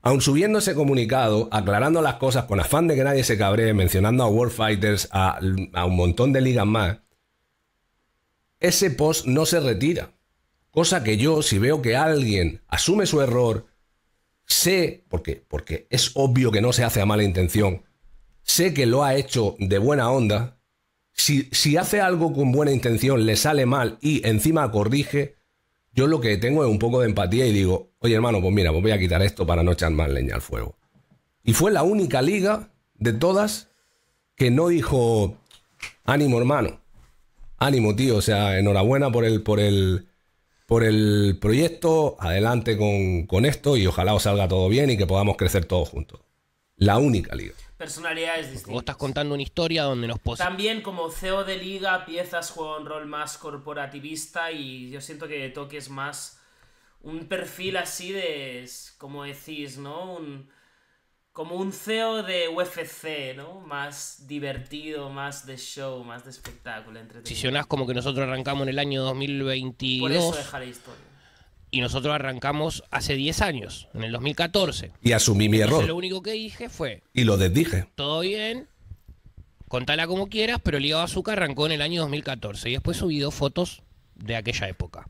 [SPEAKER 2] Aun subiendo ese comunicado, aclarando las cosas con afán de que nadie se cabree, mencionando a World Fighters, a, un montón de ligas más, ese post no se retira. Cosa que yo, si veo que alguien asume su error, sé, porque, porque es obvio que no se hace a mala intención, sé que lo ha hecho de buena onda, si, si hace algo con buena intención, le sale mal y encima corrige, yo lo que tengo es un poco de empatía y digo, oye hermano, pues mira, pues voy a quitar esto para no echar más leña al fuego. Y fue la única liga de todas que no dijo, ánimo hermano, ánimo tío, o sea, enhorabuena por el, por el, por el proyecto, adelante con, con esto y ojalá os salga todo bien y que podamos crecer todos juntos. La única liga
[SPEAKER 1] personalidades distintas. Vos
[SPEAKER 3] estás contando una historia donde nos posee. También
[SPEAKER 1] como CEO de liga, piezas juega un rol más corporativista y yo siento que toques más un perfil así de, como decís, ¿no? Un, como un CEO de UFC, ¿no? Más divertido, más de show, más de espectáculo, entretenido. Si
[SPEAKER 3] como que nosotros arrancamos en el año 2022. Por eso dejaré la historia y nosotros arrancamos hace 10 años, en el 2014.
[SPEAKER 2] Y asumí mi error. Lo
[SPEAKER 3] único que dije fue...
[SPEAKER 2] Y lo desdije.
[SPEAKER 3] Todo bien, contala como quieras, pero Liga Bazooka arrancó en el año 2014 y después subido fotos de aquella época.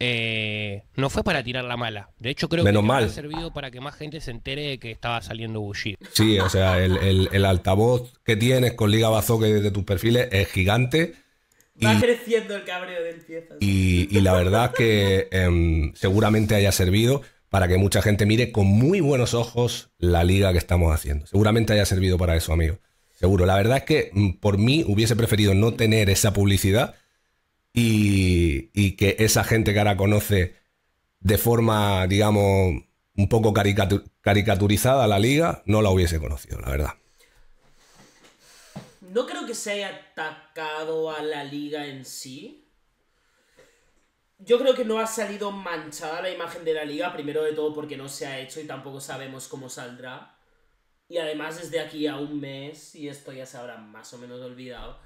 [SPEAKER 3] Eh, no fue para tirar la mala. De hecho, creo que mal. ha servido para que más gente se entere de que estaba saliendo Bullshit.
[SPEAKER 2] Sí, o sea, el, el, altavoz que tienes con Liga Bazooka desde tus perfiles es gigante Va y,
[SPEAKER 1] creciendo el cabreo del
[SPEAKER 2] Y, la verdad que em, seguramente haya servido para que mucha gente mire con muy buenos ojos la liga que estamos haciendo. Seguramente haya servido para eso, amigo. Seguro. La verdad es que mm, por mí hubiese preferido no tener esa publicidad y, que esa gente que ahora conoce de forma, digamos, un poco caricaturizada la liga, no la hubiese conocido, la verdad.
[SPEAKER 1] No creo que se haya atacado a la liga en sí. Yo creo que no ha salido manchada la imagen de la liga, primero de todo porque no se ha hecho y tampoco sabemos cómo saldrá. Y además desde aquí a un mes, y esto ya se habrá más o menos olvidado.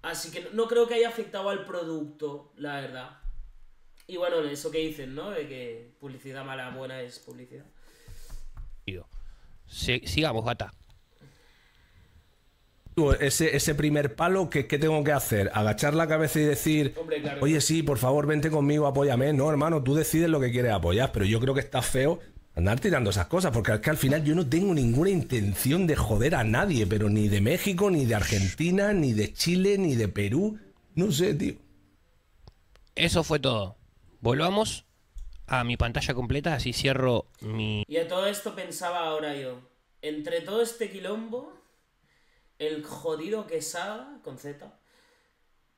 [SPEAKER 1] Así que no creo que haya afectado al producto, la verdad. Y bueno, eso que dicen, ¿no? De que publicidad mala buena es publicidad.
[SPEAKER 3] Sigamos, gata
[SPEAKER 2] ese, ese primer palo, ¿qué, ¿qué, tengo que hacer? ¿Agachar la cabeza y decir, oye, sí, por favor, vente conmigo, apóyame? No, hermano, tú decides lo que quieres apoyar, pero yo creo que está feo andar tirando esas cosas, porque es que al final yo no tengo ninguna intención de joder a nadie, pero ni de México, ni de Argentina, ni de Chile, ni de Perú. No sé, tío.
[SPEAKER 3] Eso fue todo. Volvamos a mi pantalla completa, así cierro mi...
[SPEAKER 1] Y a todo esto pensaba ahora yo. Entre todo este quilombo el jodido Quesada, con Z,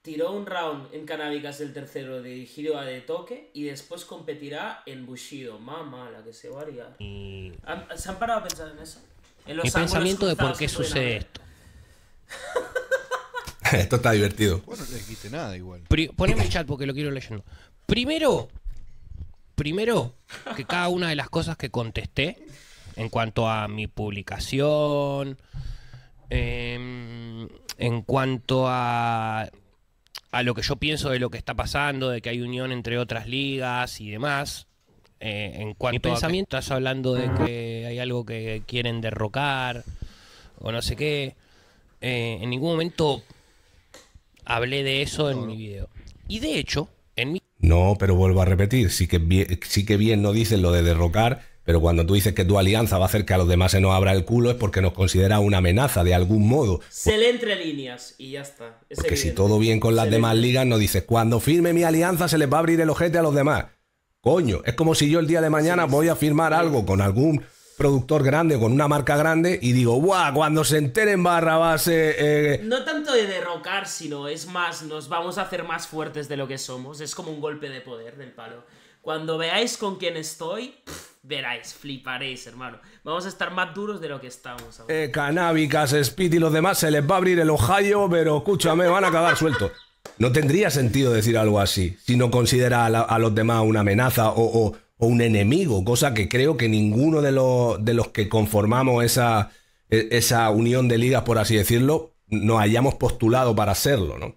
[SPEAKER 1] tiró un round en Canábicas el tercero dirigido a De Toque y después competirá en Bushido. Mamá, la que se varía Y... ¿Se han parado a pensar en eso? En Mi pensamiento de por qué sucede
[SPEAKER 2] esto. [laughs] esto está divertido. Bueno, no le
[SPEAKER 3] nada igual. poneme el chat porque lo quiero leyendo. Primero, primero que cada una de las cosas que contesté en cuanto a mi publicación, Em, en cuanto a, a lo que yo pienso de lo que está pasando, de que hay unión entre otras ligas y demás, eh, en cuanto pensamiento? a estás hablando de que hay algo que quieren derrocar o no sé qué, eh, en ningún momento hablé de eso en mi video. Y de hecho, en mi...
[SPEAKER 2] No, pero vuelvo a repetir, sí que sí que bien no dicen lo de derrocar, pero cuando tú dices que tu alianza va a hacer que a los demás se nos abra el culo es porque nos considera una amenaza de algún modo. Se le
[SPEAKER 1] entre líneas y ya está. Es porque si todo bien con las demás
[SPEAKER 2] ligas, nos dices, cuando firme mi alianza se les va a abrir el ojete a los demás. Coño, es como si yo el día de mañana voy a firmar algo con algún productor grande, con una marca grande, y digo, ¡buah! Cuando se enteren barra base... Eh,
[SPEAKER 1] no tanto de derrocar, sino es más, nos vamos a hacer más fuertes de lo que somos. Es como un golpe de poder del palo. Cuando veáis con quién estoy. Veráis, fliparéis, hermano. Vamos a estar más duros de lo que estamos. Ahora.
[SPEAKER 2] Eh, canábicas, Speed y los demás se les va a abrir el ojallo, pero escúchame, van a acabar sueltos. No tendría sentido decir algo así si no considera a, los demás una amenaza o, un enemigo, cosa que creo que ninguno de los, que conformamos esa, e, esa unión de ligas, por así decirlo, nos hayamos postulado para hacerlo, ¿no?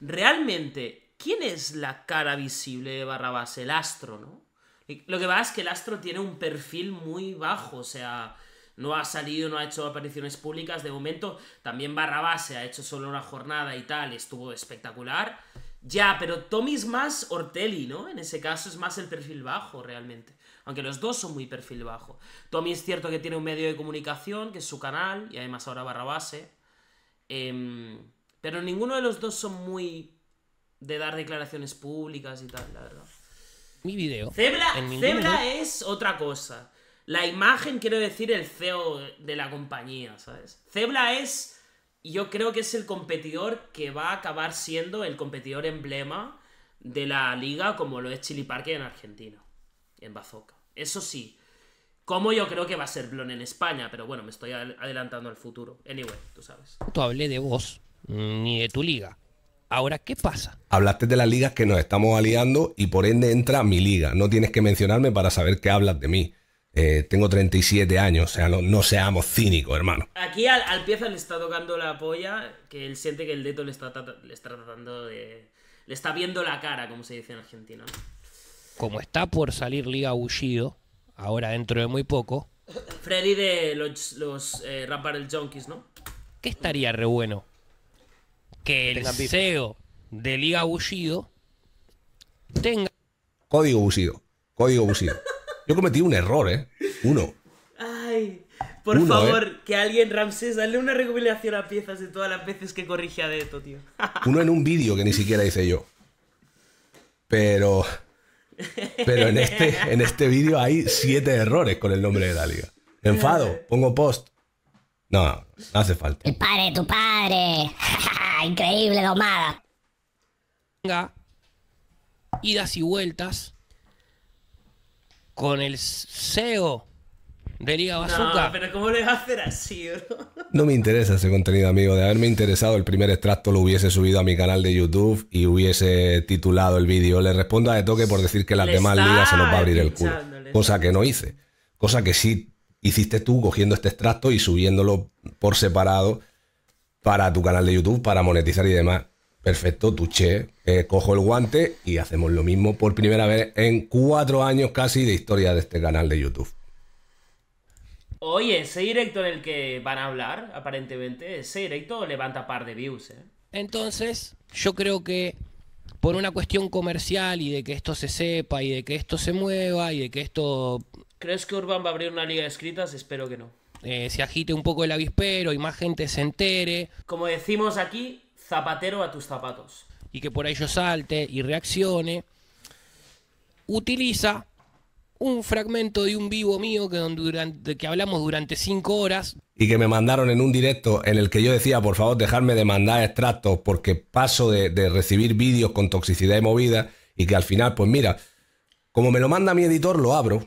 [SPEAKER 1] Realmente, ¿quién es la cara visible de Barrabás? El astro, ¿no? Lo que va es que el Astro tiene un perfil muy bajo, o sea, no ha salido, no ha hecho apariciones públicas de momento. También Barrabase se ha hecho solo una jornada y tal, estuvo espectacular. Ya, pero Tommy es más Ortelli, ¿no? En ese caso es más el perfil bajo realmente. Aunque los dos son muy perfil bajo. Tommy es cierto que tiene un medio de comunicación, que es su canal, y además ahora Barrabase. Em, pero ninguno de los dos son muy de dar declaraciones públicas y tal, la verdad
[SPEAKER 3] mi video. Zebra,
[SPEAKER 1] es otra cosa. La imagen, quiero decir, el CEO de la compañía, ¿sabes? Zebra es, yo creo que es el competidor que va a acabar siendo el competidor emblema de la liga como lo es Chili Parque en Argentina, en Bazooka. Eso sí, como yo creo que va a ser Blon en España, pero bueno, me estoy adelantando al futuro. Anyway, tú sabes. Tú
[SPEAKER 3] hablé de vos, mm, ni de tu liga. Ahora, ¿qué pasa?
[SPEAKER 2] Hablaste de las ligas que nos estamos aliando y por ende entra mi liga. No tienes que mencionarme para saber que hablas de mí. Eh, tengo 37 años, o sea, no, seamos cínicos, hermano. Aquí
[SPEAKER 1] al, pieza le está tocando la polla, que él siente que el dedo le está, tratando de... Le está viendo la cara, como se dice en Argentina.
[SPEAKER 3] Como está por salir Liga Bullido, ahora dentro de muy poco...
[SPEAKER 1] Freddy de los, los eh, Junkies, ¿no?
[SPEAKER 3] ¿Qué estaría re bueno que el CEO de Liga Bullido tenga...
[SPEAKER 2] Código Bullido, código Bullido. Yo cometí un error, ¿eh? Uno.
[SPEAKER 1] Ay,
[SPEAKER 2] por ¿eh? favor,
[SPEAKER 1] que alguien, Ramsés, dale una recopilación a piezas de todas las veces que corrige a Deto, tío.
[SPEAKER 2] Uno en un vídeo que ni siquiera hice yo. Pero...
[SPEAKER 1] Pero en este,
[SPEAKER 2] en este vídeo hay siete errores con el nombre de la liga. Enfado, pongo post, no, no, hace falta. El
[SPEAKER 5] padre de tu padre. [laughs] Increíble domada. Venga, idas y vueltas
[SPEAKER 3] con el CEO de Liga Bazooka. No, pero ¿cómo le va a hacer así, bro?
[SPEAKER 2] No me interesa ese contenido, amigo. De haberme interesado, el primer extracto lo hubiese subido a mi canal de YouTube y hubiese titulado el vídeo. Le respondo a de toque por decir que las demás ligas se nos va a abrir el culo. Cosa que no hice. Cosa que sí hiciste tú cogiendo este extracto y subiéndolo por separado para tu canal de YouTube, para monetizar y demás. Perfecto, tuché. Eh, cojo el guante y hacemos lo mismo por primera vez en cuatro años casi de historia de este canal de YouTube.
[SPEAKER 1] Oye, ese directo en el que van a hablar, aparentemente, ese directo levanta par de views. ¿eh?
[SPEAKER 3] Entonces, yo creo que por una cuestión comercial y de que esto se sepa y de que esto se mueva y de que
[SPEAKER 1] esto ¿Crees que Urban va a abrir una liga de escritas? Espero que no.
[SPEAKER 3] Eh, se agite un poco el avispero y más gente se entere.
[SPEAKER 1] Como decimos aquí, zapatero a tus zapatos. Y que
[SPEAKER 3] por ahí yo salte y reaccione. Utiliza un fragmento de un vivo mío que, durante, que hablamos durante cinco horas.
[SPEAKER 2] Y que me mandaron en un directo en el que yo decía, por favor, dejarme de mandar extractos porque paso de, de recibir vídeos con toxicidad y movida y que al final, pues mira, como me lo manda mi editor, lo abro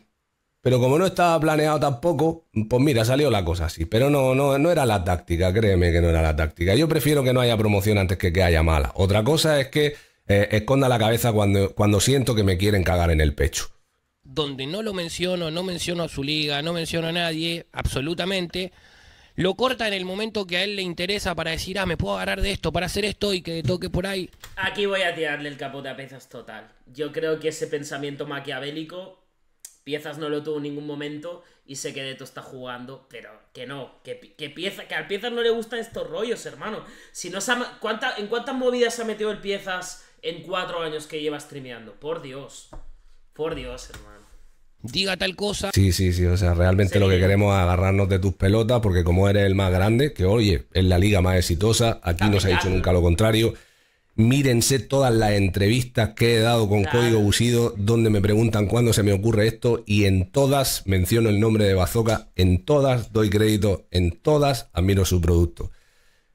[SPEAKER 2] pero como no estaba planeado tampoco, pues mira, salió la cosa así. Pero no, no, no era la táctica, créeme que no era la táctica. Yo prefiero que no haya promoción antes que que haya mala. Otra cosa es que eh, esconda la cabeza cuando, cuando siento que me quieren cagar en el pecho.
[SPEAKER 3] Donde no lo menciono, no menciono a su liga, no menciono a nadie, absolutamente lo corta en el momento que a él le interesa para decir, ah, me puedo agarrar de esto, para hacer esto y que toque por ahí.
[SPEAKER 1] Aquí voy a tirarle el capote a pesas total. Yo creo que ese pensamiento maquiavélico piezas no lo tuvo en ningún momento y sé que esto está jugando, pero que no, que, que pieza, que al piezas no le gustan estos rollos, hermano. Si no se ha, ¿cuánta, ¿En cuántas movidas se ha metido el piezas en cuatro años que lleva streameando? Por Dios. Por Dios, hermano.
[SPEAKER 3] Diga tal cosa.
[SPEAKER 2] Sí, sí, sí. O sea, realmente lo que queremos es agarrarnos de tus pelotas, porque como eres el más grande, que oye, es la liga más exitosa, aquí no se ha dicho nunca lo contrario. Mírense todas las entrevistas que he dado con Código Busido, donde me preguntan cuándo se me ocurre esto, y en todas menciono el nombre de Bazoca, en todas doy crédito, en todas admiro su producto.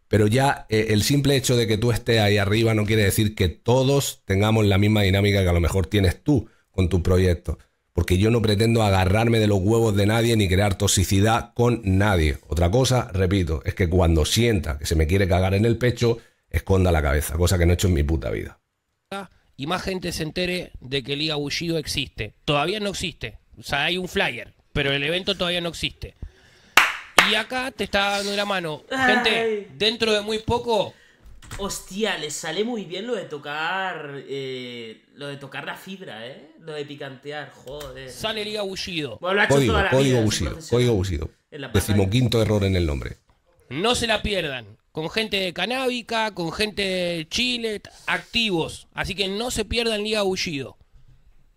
[SPEAKER 2] Pero ya eh, el simple hecho de que tú estés ahí arriba no quiere decir que todos tengamos la misma dinámica que a lo mejor tienes tú con tu proyecto. Porque yo no pretendo agarrarme de los huevos de nadie ni crear toxicidad con nadie. Otra cosa, repito, es que cuando sienta que se me quiere cagar en el pecho, esconda la cabeza, cosa que no he hecho en mi puta vida.
[SPEAKER 3] Y más gente se entere de que Liga Bullido existe. Todavía no existe. O
[SPEAKER 1] sea, hay un flyer, pero el evento todavía no existe.
[SPEAKER 3] Y acá te está dando la mano. Gente,
[SPEAKER 1] dentro de muy poco. Hostia, les sale muy bien lo de tocar. Eh, lo de tocar la fibra, ¿eh? Lo de picantear, joder. Sale Liga Bullido. Bueno, código, Bullido.
[SPEAKER 2] Código Decimoquinto error en el nombre.
[SPEAKER 3] No se la pierdan con gente de Canábica, con gente de Chile, activos. Así que no se pierdan Liga Bullido.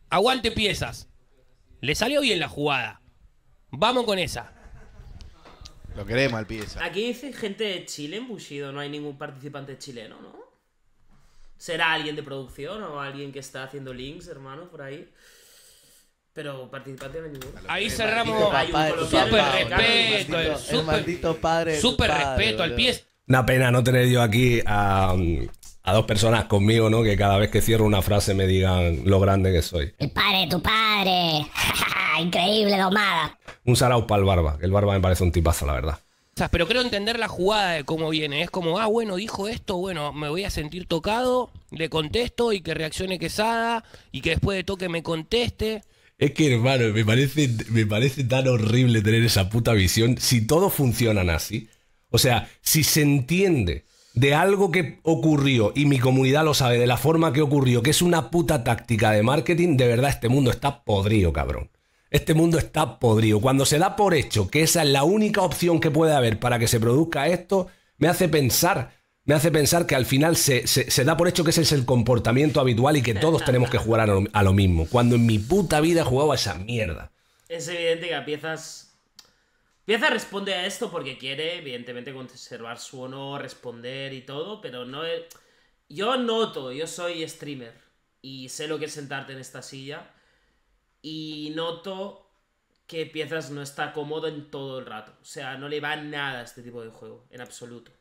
[SPEAKER 3] Aguante piezas. Le
[SPEAKER 1] salió bien la jugada. Vamos con esa.
[SPEAKER 4] Lo queremos al pieza.
[SPEAKER 1] Aquí dice gente de Chile en Bullido, no hay ningún participante chileno, ¿no? ¿Será alguien de producción o alguien que está haciendo links, hermano, por ahí? Pero participante no
[SPEAKER 4] hay Ahí cerramos. Super respeto. Super respeto al pieza
[SPEAKER 2] una pena no tener yo aquí a, dos personas conmigo, ¿no? Que cada vez que cierro una frase me digan lo grande que soy. El
[SPEAKER 5] padre, tu padre. [laughs] Increíble domada.
[SPEAKER 2] Un sarao para el barba. El barba me parece un tipazo, la verdad.
[SPEAKER 5] pero creo
[SPEAKER 3] entender la jugada de cómo viene. Es como, ah, bueno, dijo esto, bueno, me voy a sentir tocado, le contesto y que reaccione Quesada y que después de toque me conteste.
[SPEAKER 2] Es que, hermano, me parece, me parece tan horrible tener esa puta visión. Si todos funcionan así, o sea, si se entiende de algo que ocurrió y mi comunidad lo sabe de la forma que ocurrió, que es una puta táctica de marketing, de verdad este mundo está podrido, cabrón. Este mundo está podrido. Cuando se da por hecho que esa es la única opción que puede haber para que se produzca esto, me hace pensar, me hace pensar que al final se, da por hecho que ese es el comportamiento habitual y que todos tenemos que jugar a lo, a lo mismo. Cuando en mi puta vida he jugado a esa mierda.
[SPEAKER 1] Es evidente que a piezas Piezas responde a esto porque quiere, evidentemente, conservar su honor, responder y todo, pero no es... Yo noto, yo soy streamer y sé lo que es sentarte en esta silla y noto que Piezas no está cómodo en todo el rato. O sea, no le va nada a este tipo de juego, en absoluto.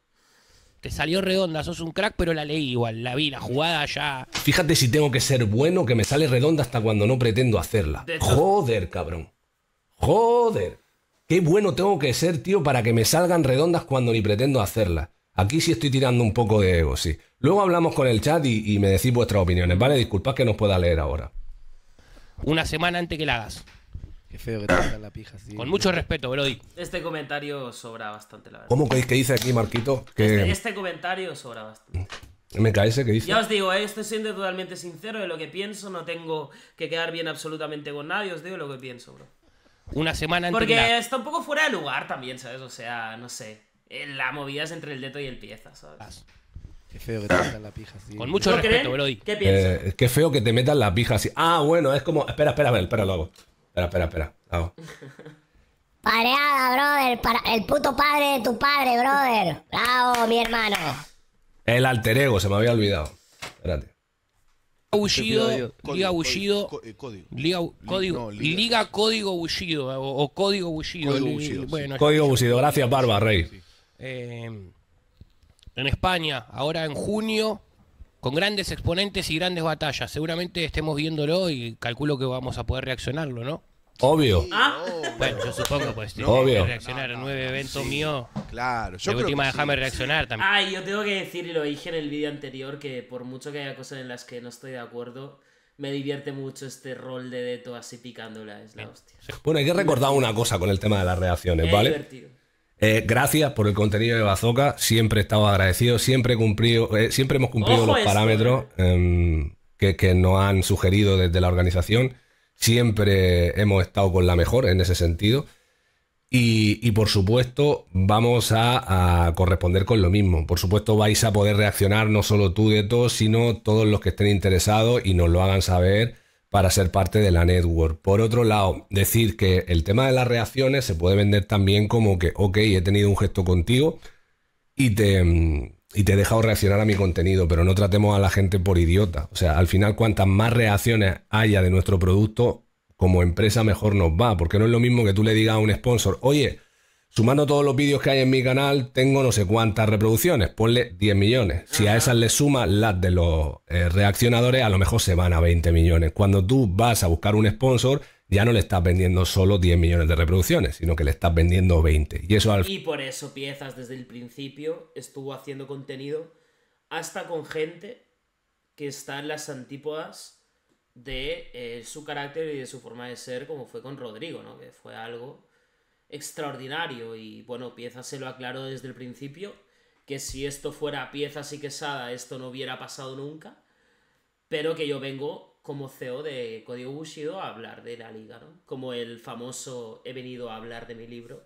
[SPEAKER 3] Te salió redonda, sos un crack, pero la leí igual, la vi, la jugada
[SPEAKER 2] ya. Fíjate si tengo que ser bueno que me sale redonda hasta cuando no pretendo hacerla. Joder, cabrón. Joder. Qué bueno tengo que ser, tío, para que me salgan redondas cuando ni pretendo hacerlas. Aquí sí estoy tirando un poco de ego, sí. Luego hablamos con el chat y, me decís vuestras opiniones, ¿vale? Disculpad que no os pueda leer ahora.
[SPEAKER 1] Una semana antes que la hagas.
[SPEAKER 2] Qué feo que te la pija, sí. Con mucho
[SPEAKER 3] respeto, Brody.
[SPEAKER 1] Este comentario sobra bastante, la verdad. ¿Cómo creéis que dice aquí,
[SPEAKER 2] Marquito? Este, este,
[SPEAKER 1] comentario sobra bastante.
[SPEAKER 2] ¿Me cae ese que dice? Ya os
[SPEAKER 1] digo, ¿eh? estoy siendo totalmente sincero de eh, lo que pienso. No tengo que quedar bien absolutamente con nadie. Os digo lo que pienso, bro
[SPEAKER 3] una semana antes. Porque
[SPEAKER 1] está un poco fuera de lugar también, ¿sabes? O sea, no sé. Eh, la movida es entre el dedo y el pieza, ¿sabes?
[SPEAKER 2] Qué feo que te metan la pija así. Con mucho respeto, Brody. ¿Qué piensas? Eh, qué feo que te metan la pija así. Ah, bueno, es como. Espera, espera, espera, espera, lo hago. Espera, espera, espera. Lo [laughs]
[SPEAKER 5] Pareada, brother. El puto padre de tu padre, brother. Bravo, mi hermano.
[SPEAKER 2] El alter ego, se me había olvidado. Espérate.
[SPEAKER 3] Bullido, Liga Bullido, Liga, código, eh, Liga. Código Bullido eh, o, Código Bullido. Código Bullido, gracias Barba, Rey. Eh, en España, ahora en junio, con grandes exponentes y grandes batallas. Seguramente estemos viéndolo y calculo que vamos a poder reaccionarlo, ¿no?
[SPEAKER 2] Obvio.
[SPEAKER 1] ¿Ah?
[SPEAKER 3] Bueno, yo supongo, pues. No, obvio. Reaccionar a nuevo evento mío Claro, yo última, déjame reaccionar también. Ay,
[SPEAKER 1] ah, yo tengo que decir, y lo dije en el vídeo anterior, que por mucho que haya cosas en las que no estoy de acuerdo, me divierte mucho este rol de Deto así picándola. Es la hostia.
[SPEAKER 2] Bueno, hay que recordar una cosa con el tema de las reacciones, ¿vale? Eh, gracias por el contenido de Bazooka. Siempre he estado agradecido. Siempre, he cumplido, eh, siempre hemos cumplido los parámetros eh. em, que, que nos han sugerido desde la organización. Siempre hemos estado con la mejor en ese sentido. Y, por supuesto vamos a, corresponder con lo mismo. Por supuesto vais a poder reaccionar no solo tú de todos sino todos los que estén interesados y nos lo hagan saber para ser parte de la network. Por otro lado, decir que el tema de las reacciones se puede vender también como que, ok, he tenido un gesto contigo y te, mm, y te he dejado reaccionar a mi contenido, pero no tratemos a la gente por idiota. O sea, al final, cuantas más reacciones haya de nuestro producto, como empresa mejor nos va, porque no es lo mismo que tú le digas a un sponsor, oye, sumando todos los vídeos que hay en mi canal, tengo no sé cuántas reproducciones, ponle 10 millones. Si a esas le sumas las de los eh, reaccionadores, a lo mejor se van a 20 millones. Cuando tú vas a buscar un sponsor, ya no le estás vendiendo solo 10 millones de reproducciones, sino que le estás vendiendo 20. Y, eso y
[SPEAKER 1] por eso Piezas desde el principio estuvo haciendo contenido hasta con gente que está en las antípodas de eh, su carácter y de su forma de ser, como fue con Rodrigo, ¿no? Que fue algo extraordinario y bueno, Piezas se lo aclaró desde el principio, que si esto fuera Piezas y Quesada esto no hubiera pasado nunca, pero que yo vengo como CEO de Código Bushido a hablar de la liga, ¿no? Como el famoso he venido a hablar de mi libro.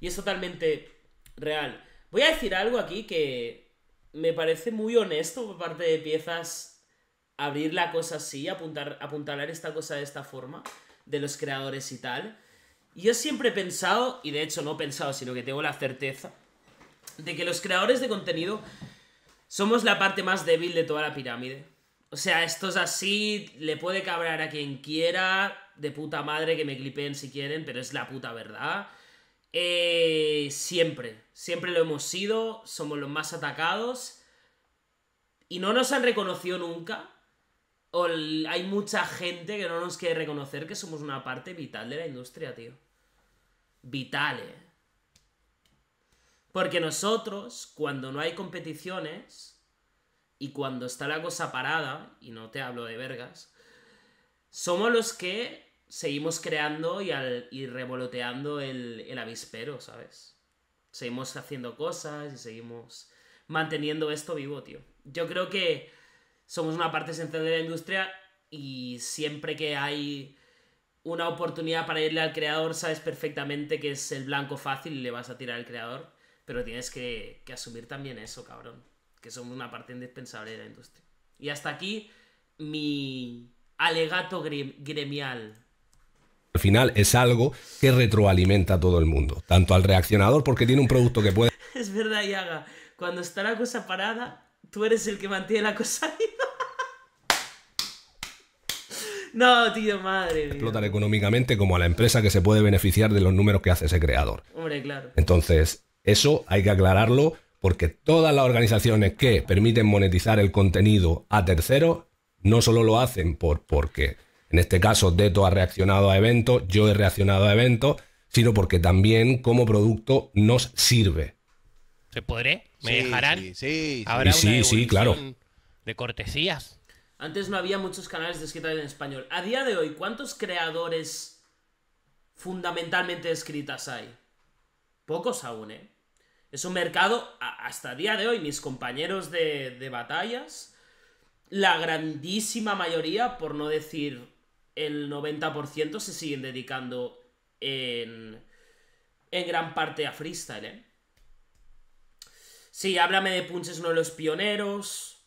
[SPEAKER 1] Y es totalmente real. Voy a decir algo aquí que me parece muy honesto por parte de piezas abrir la cosa así, apuntar, apuntalar esta cosa de esta forma, de los creadores y tal. yo siempre he pensado, y de hecho no he pensado, sino que tengo la certeza, de que los creadores de contenido somos la parte más débil de toda la pirámide o sea, esto es así, le puede cabrar a quien quiera, de puta madre que me clipen si quieren, pero es la puta verdad. Eh, siempre, siempre lo hemos sido, somos los más atacados y no nos han reconocido nunca. O hay mucha gente que no nos quiere reconocer que somos una parte vital de la industria, tío. Vital, eh. Porque nosotros, cuando no hay competiciones, y cuando está la cosa parada, y no te hablo de vergas, somos los que seguimos creando y, al, revoloteando el, avispero, ¿sabes? Seguimos haciendo cosas y seguimos manteniendo esto vivo, tío. Yo creo que somos una parte central de la industria y siempre que hay una oportunidad para irle al creador, sabes perfectamente que es el blanco fácil y le vas a tirar al creador, pero tienes que, que asumir también eso, cabrón que somos una parte indispensable de la industria. Y hasta aquí mi alegato gremial.
[SPEAKER 2] Al final es algo que retroalimenta a todo el mundo, tanto al reaccionador porque tiene un producto que puede...
[SPEAKER 1] [laughs] es verdad, Yaga, cuando está la cosa parada, tú eres el que mantiene la cosa [laughs] viva. no, tío, madre. Explotar
[SPEAKER 2] económicamente como a la empresa que se puede beneficiar de los números que hace ese creador. Hombre, claro. Entonces, eso hay que aclararlo porque todas las organizaciones que permiten monetizar el contenido a terceros no solo lo hacen por porque en este caso Deto ha reaccionado a eventos, yo he reaccionado a eventos, sino porque también como producto nos sirve.
[SPEAKER 1] ¿Se podré?
[SPEAKER 3] ¿Me dejarán? Sí, sí, sí claro. De cortesías.
[SPEAKER 1] Antes no había muchos canales de escrita en español. A día de hoy, ¿cuántos creadores fundamentalmente escritas hay? Pocos aún, ¿eh? Es un mercado, hasta día de hoy, mis compañeros de, batallas, la grandísima mayoría, por no decir el 90%, se siguen dedicando en, en gran parte a freestyle, ¿eh? Sí, háblame de Punches, uno de los pioneros.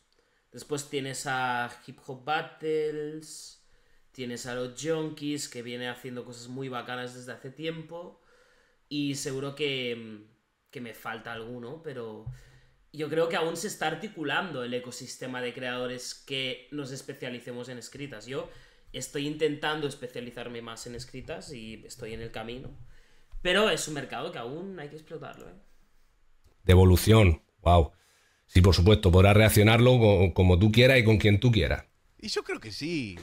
[SPEAKER 1] Después tienes a Hip Hop Battles. Tienes a los Junkies, que viene haciendo cosas muy bacanas desde hace tiempo. Y seguro que, mm, que me falta alguno, pero yo creo que aún se está articulando el ecosistema de creadores que nos especialicemos en escritas. Yo estoy intentando especializarme más en escritas y estoy en el camino. Pero es un mercado que aún hay que explotarlo. ¿eh?
[SPEAKER 2] Devolución, wow. Sí, por supuesto, podrás reaccionarlo como tú quieras y con quien tú quieras.
[SPEAKER 4] Y yo creo que sí.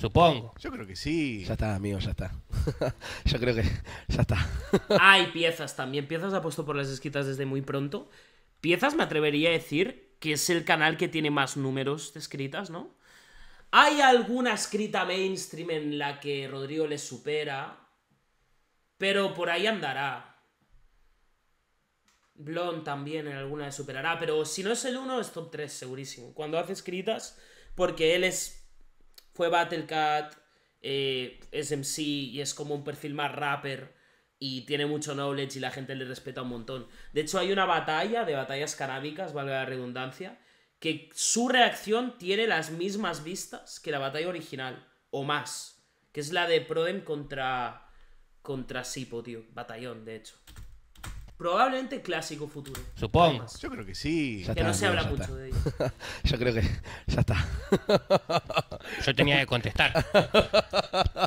[SPEAKER 4] Supongo. Yo creo que sí. Ya está, amigo, ya está. [laughs] Yo creo que ya está.
[SPEAKER 1] [laughs] Hay piezas también. Piezas ha puesto por las escritas desde muy pronto. Piezas me atrevería a decir que es el canal que tiene más números de escritas, ¿no? Hay alguna escrita mainstream en la que Rodrigo le supera. Pero por ahí andará. Blon también en alguna le superará. Pero si no es el uno, es top 3, segurísimo. Cuando hace escritas, porque él es fue Battlecat, eh, MC y es como un perfil más rapper y tiene mucho knowledge y la gente le respeta un montón. De hecho, hay una batalla de batallas canábicas, valga la redundancia, que su reacción tiene las mismas vistas que la batalla original, o más, que es la de Proem contra, contra Sipo, tío, batallón, de hecho. Probablemente clásico futuro.
[SPEAKER 4] Supongo. Yo creo que sí. que no se habla mucho de [laughs] ello. Yo creo que ya está. Yo tenía que contestar.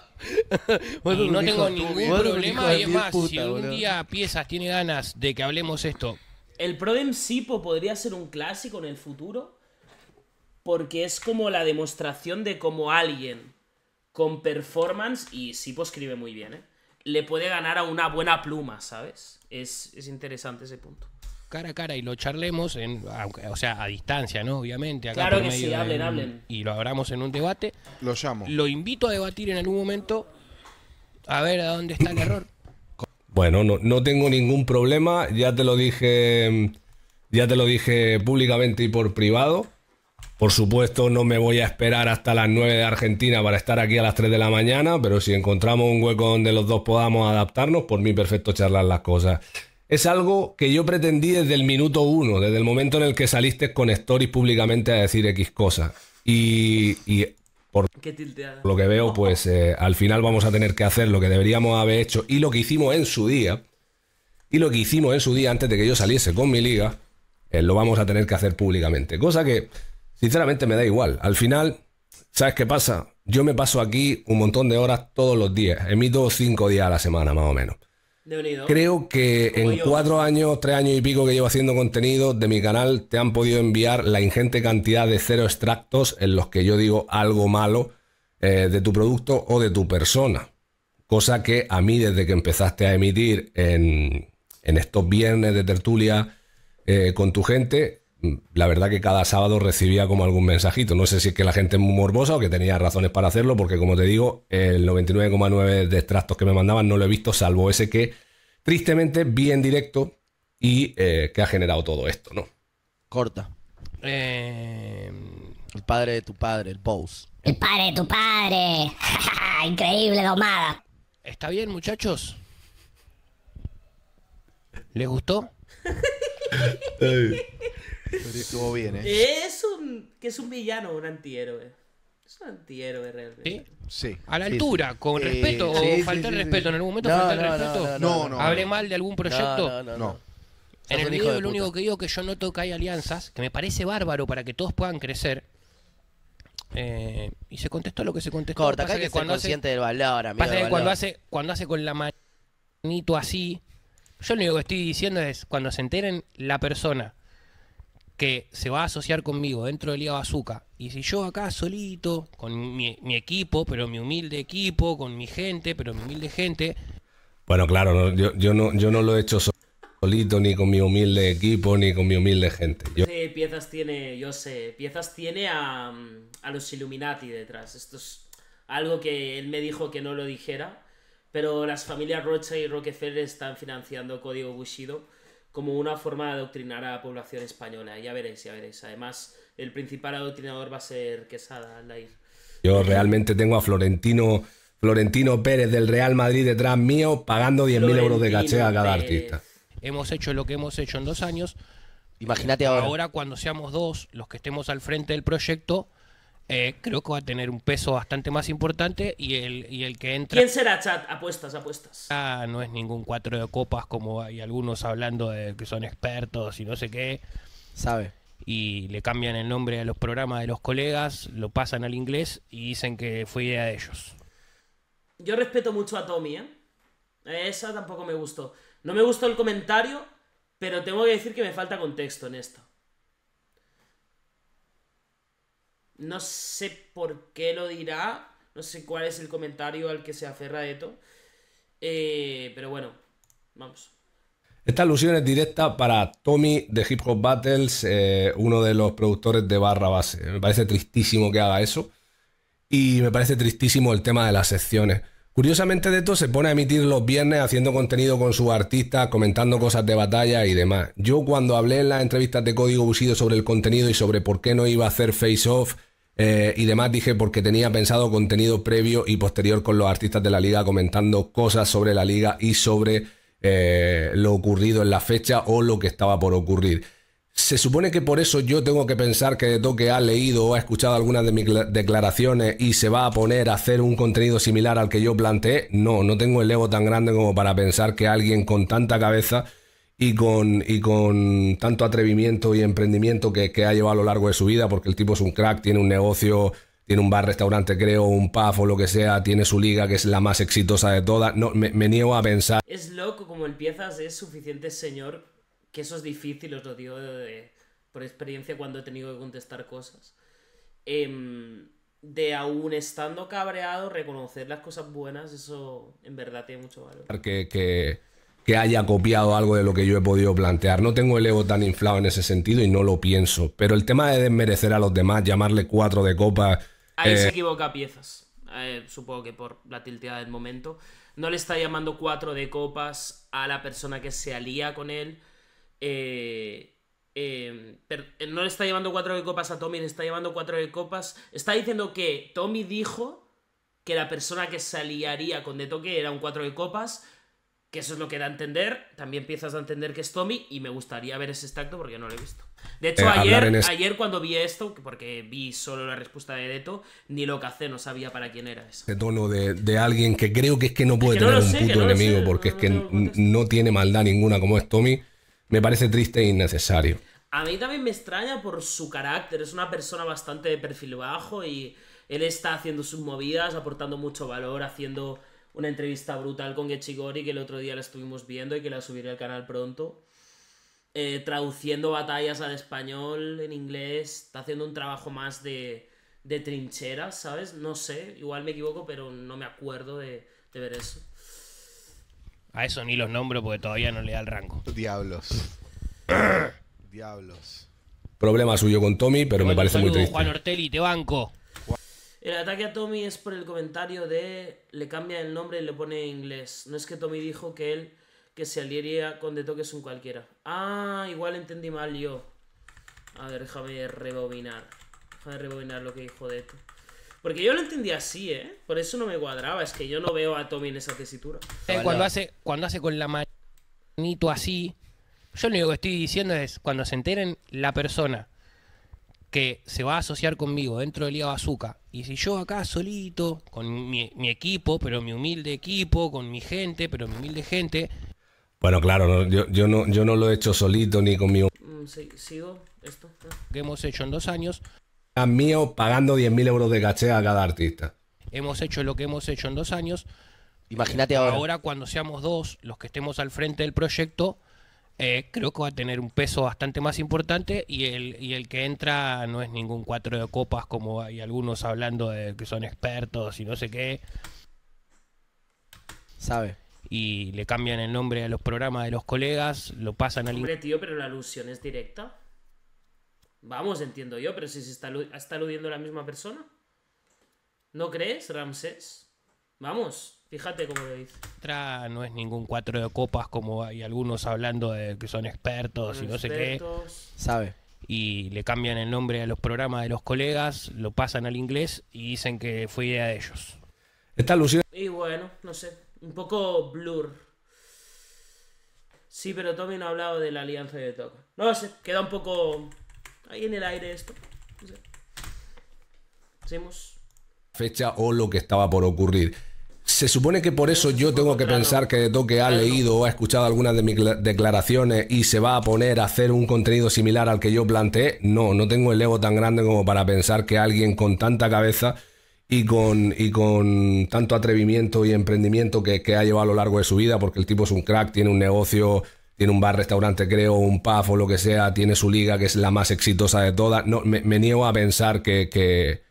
[SPEAKER 4] [laughs] no tengo
[SPEAKER 3] ningún problema. Y es más, si un día Piezas tiene ganas de que hablemos esto.
[SPEAKER 1] El Prodem Sipo podría ser un clásico en el futuro. Porque es como la demostración de cómo alguien con performance. Y Sipo escribe muy bien, ¿eh? le puede ganar a una buena pluma, ¿sabes? Es, interesante ese punto.
[SPEAKER 3] Cara a cara y lo charlemos, en, o sea, a distancia, ¿no? Obviamente. claro que sí, hablen, hablen. Y lo abramos en un debate. Lo llamo. Lo invito a debatir en algún momento, a ver a dónde está el error.
[SPEAKER 2] Bueno, no, no tengo ningún problema, ya te lo dije, ya te lo dije públicamente y por privado. Por supuesto, no me voy a esperar hasta las 9 de Argentina para estar aquí a las 3 de la mañana, pero si encontramos un hueco donde los dos podamos adaptarnos, por mí perfecto charlar las cosas. Es algo que yo pretendí desde el minuto uno, desde el momento en el que saliste con stories públicamente a decir X cosas. Y, y por lo que veo, pues eh, al final vamos a tener que hacer lo que deberíamos haber hecho y lo que hicimos en su día, y lo que hicimos en su día antes de que yo saliese con mi liga, eh, lo vamos a tener que hacer públicamente. Cosa que Sinceramente me da igual. Al final, ¿sabes qué pasa? Yo me paso aquí un montón de horas todos los días. Emito cinco días a la semana, más o menos. Creo que en cuatro años, tres años y pico que llevo haciendo contenido de mi canal, te han podido enviar la ingente cantidad de cero extractos en los que yo digo algo malo eh, de tu producto o de tu persona. Cosa que a mí desde que empezaste a emitir en, estos viernes de tertulia eh, con tu gente, la verdad que cada sábado recibía como algún mensajito. No sé si es que la gente es muy morbosa o que tenía razones para hacerlo, porque como te digo, el 99,9 de extractos que me mandaban no lo he visto, salvo ese que tristemente vi en directo y eh, que ha generado todo esto, ¿no? Corta.
[SPEAKER 4] Eh, el padre de tu padre, el pose
[SPEAKER 5] El padre de tu padre. [laughs] Increíble domada. ¿Está bien, muchachos?
[SPEAKER 3] ¿Le gustó? [laughs]
[SPEAKER 4] bien, ¿eh?
[SPEAKER 1] Es un, que es un villano, un antihéroe. Es un antihéroe realmente. ¿Sí? sí a la altura, con eh, respeto, o faltar de respeto. En algún momento falta faltar respeto. No, no, Habré mal de algún proyecto? No, no. En el video lo
[SPEAKER 3] único que digo que yo noto que hay alianzas, que me parece bárbaro para que todos puedan crecer. Eh, y se contestó lo que se contestó. Corta, del valor, amigo, cuando hace, cuando hace con la manito así, yo lo único que estoy diciendo es, cuando se enteren la persona que se va a asociar conmigo dentro del Liga Bazooka, y si yo acá solito, con mi, equipo, pero mi humilde equipo, con mi gente, pero mi humilde gente.
[SPEAKER 2] Bueno, claro, yo, yo, no, yo no lo he hecho solito, ni con mi humilde equipo, ni con mi humilde gente. Yo...
[SPEAKER 1] piezas tiene, yo sé, piezas tiene a, a los Illuminati detrás. Esto es algo que él me dijo que no lo dijera, pero las familias Rocha y Rockefeller están financiando Código Bushido como una forma de adoctrinar a la población española. Ya veréis, ya veréis. Además, el principal adoctrinador va a ser Quesada,
[SPEAKER 2] Yo realmente tengo a Florentino, Florentino Pérez del Real Madrid detrás mío pagando 10.000 euros de caché a cada artista.
[SPEAKER 3] Hemos hecho lo que hemos hecho en dos años.
[SPEAKER 2] Imagínate ahora.
[SPEAKER 3] ahora. cuando seamos dos los que estemos al frente del proyecto, eh, creo que va a tener un peso bastante más importante y el, y el que entra... ¿Quién será,
[SPEAKER 1] chat? Apuestas, apuestas.
[SPEAKER 3] Ah, no es ningún cuatro de copas como hay algunos hablando de que son expertos y no sé qué. Sabe. Y le cambian el nombre a los programas de los colegas, lo pasan al inglés y dicen que fue idea de ellos.
[SPEAKER 1] Yo respeto mucho a Tommy, ¿eh? Esa tampoco me gustó. No me gustó el comentario, pero tengo que decir que me falta contexto en esto. No sé por qué lo dirá. No sé cuál es el comentario al que se aferra de Eh, pero bueno, vamos.
[SPEAKER 2] Esta alusión es directa para Tommy de Hip Hop Battles, eh, uno de los productores de Barra Base. Me parece tristísimo que haga eso. Y me parece tristísimo el tema de las secciones. Curiosamente de esto se pone a emitir los viernes haciendo contenido con sus artistas, comentando cosas de batalla y demás. Yo cuando hablé en las entrevistas de Código Busido sobre el contenido y sobre por qué no iba a hacer face-off eh, y demás, dije porque tenía pensado contenido previo y posterior con los artistas de la liga comentando cosas sobre la liga y sobre eh, lo ocurrido en la fecha o lo que estaba por ocurrir. Se supone que por eso yo tengo que pensar que de toque ha leído o ha escuchado algunas de mis declaraciones y se va a poner a hacer un contenido similar al que yo planteé. No, no tengo el ego tan grande como para pensar que alguien con tanta cabeza y con, y con tanto atrevimiento y emprendimiento que, ha llevado a lo largo de su vida, porque el tipo es un crack, tiene un negocio, tiene un bar, restaurante, creo, un puff o lo que sea, tiene su liga que es la más exitosa de todas. No, me, me niego a pensar.
[SPEAKER 1] Es loco como empiezas, es suficiente señor que eso es difícil, os lo digo por experiencia cuando he tenido que contestar cosas. Em, de aún estando cabreado, reconocer las cosas buenas, eso en verdad tiene mucho
[SPEAKER 2] valor. Que, que, haya copiado algo de lo que yo he podido plantear. No tengo el ego tan inflado en ese sentido y no lo pienso. Pero el tema de desmerecer a los demás, llamarle cuatro de copas Ahí se eh,
[SPEAKER 1] equivoca piezas. Eh, supongo que por la tilteada del momento. No le está llamando cuatro de copas a la persona que se alía con él no le está llevando cuatro de copas a Tommy, le está llevando cuatro de copas. Está diciendo que Tommy dijo que la persona que se con De era un cuatro de copas. Que eso es lo que da a entender. También empiezas a entender que es Tommy. Y me gustaría ver ese extracto porque no lo he visto. De hecho, ayer, cuando vi esto, porque vi solo la respuesta de Deto, ni lo que hace no sabía para quién era
[SPEAKER 2] eso. tono de, alguien que creo que es que no puede tener un puto enemigo porque es que no tiene maldad ninguna como es Tommy me parece triste e innecesario.
[SPEAKER 1] A mí también me extraña por su carácter. Es una persona bastante de perfil bajo y él está haciendo sus movidas, aportando mucho valor, haciendo una entrevista brutal con Gechigori que el otro día la estuvimos viendo y que la subiré al canal pronto. Eh, traduciendo batallas al español, en inglés, está haciendo un trabajo más de, de trincheras, ¿sabes? No sé, igual me equivoco, pero no me acuerdo de, de ver eso.
[SPEAKER 3] A eso ni los nombro porque todavía no le da el rango. Diablos. [coughs]
[SPEAKER 1] Diablos.
[SPEAKER 2] Problema suyo con Tommy, pero me parece muy triste.
[SPEAKER 1] Juan
[SPEAKER 3] Ortelli, te banco.
[SPEAKER 1] El ataque a Tommy es por el comentario de le cambia el nombre y le pone en inglés. No es que Tommy dijo que él que se aliaría con de toques un cualquiera. Ah, igual entendí mal yo. A ver, déjame rebobinar. Déjame rebobinar lo que dijo de esto. Porque yo lo entendía así, ¿eh? Por eso no me cuadraba, es que yo no veo a Tommy en esa tesitura. Eh,
[SPEAKER 3] cuando hace, cuando hace con la manito así, yo lo único que estoy diciendo es, cuando se enteren la persona que se va a asociar conmigo dentro del Liga Bazooka, y si yo acá solito, con mi, equipo, pero mi humilde equipo, con mi gente, pero mi humilde gente,
[SPEAKER 2] bueno, claro, yo, no, yo no lo he hecho solito ni conmigo.
[SPEAKER 3] Mm, ¿Sigo esto? Que hemos hecho en dos años
[SPEAKER 2] mío pagando 10.000 euros de caché a cada artista.
[SPEAKER 3] Hemos hecho lo que hemos hecho en dos años. Imagínate ahora. Ahora cuando seamos dos los que estemos al frente del proyecto, eh, creo que va a tener un peso bastante más importante y el, y el que entra no es ningún cuatro de copas como hay algunos hablando de que son expertos y no sé qué. Sabe. Y le cambian el nombre a los programas de los colegas, lo pasan al... Hombre,
[SPEAKER 1] tío, pero la alusión es directa. Vamos, entiendo yo, pero si se está, aludiendo aludiendo la misma persona. ¿No crees, Ramsés? Vamos, fíjate cómo lo dice.
[SPEAKER 3] Tra no es ningún cuatro de copas como hay algunos hablando de que son expertos y no sé qué. Sabe. Y le cambian el nombre a los programas de los colegas, lo pasan al inglés y dicen que fue idea de ellos. Está
[SPEAKER 1] alucinando. Y bueno, no sé, un poco blur. Sí, pero Tommy no ha hablado de la alianza de Toca. No sé, queda un poco ahí en el aire esto.
[SPEAKER 2] Fecha o lo que estaba por ocurrir. Se supone que por eso yo tengo que pensar que Toque ha leído o ha escuchado algunas de mis declaraciones y se va a poner a hacer un contenido similar al que yo planteé. No, no tengo el ego tan grande como para pensar que alguien con tanta cabeza y con, y con tanto atrevimiento y emprendimiento que, que ha llevado a lo largo de su vida, porque el tipo es un crack, tiene un negocio tiene un bar, restaurante, creo, un pub o lo que sea, tiene su liga que es la más exitosa de todas. No, me, niego a pensar que, que,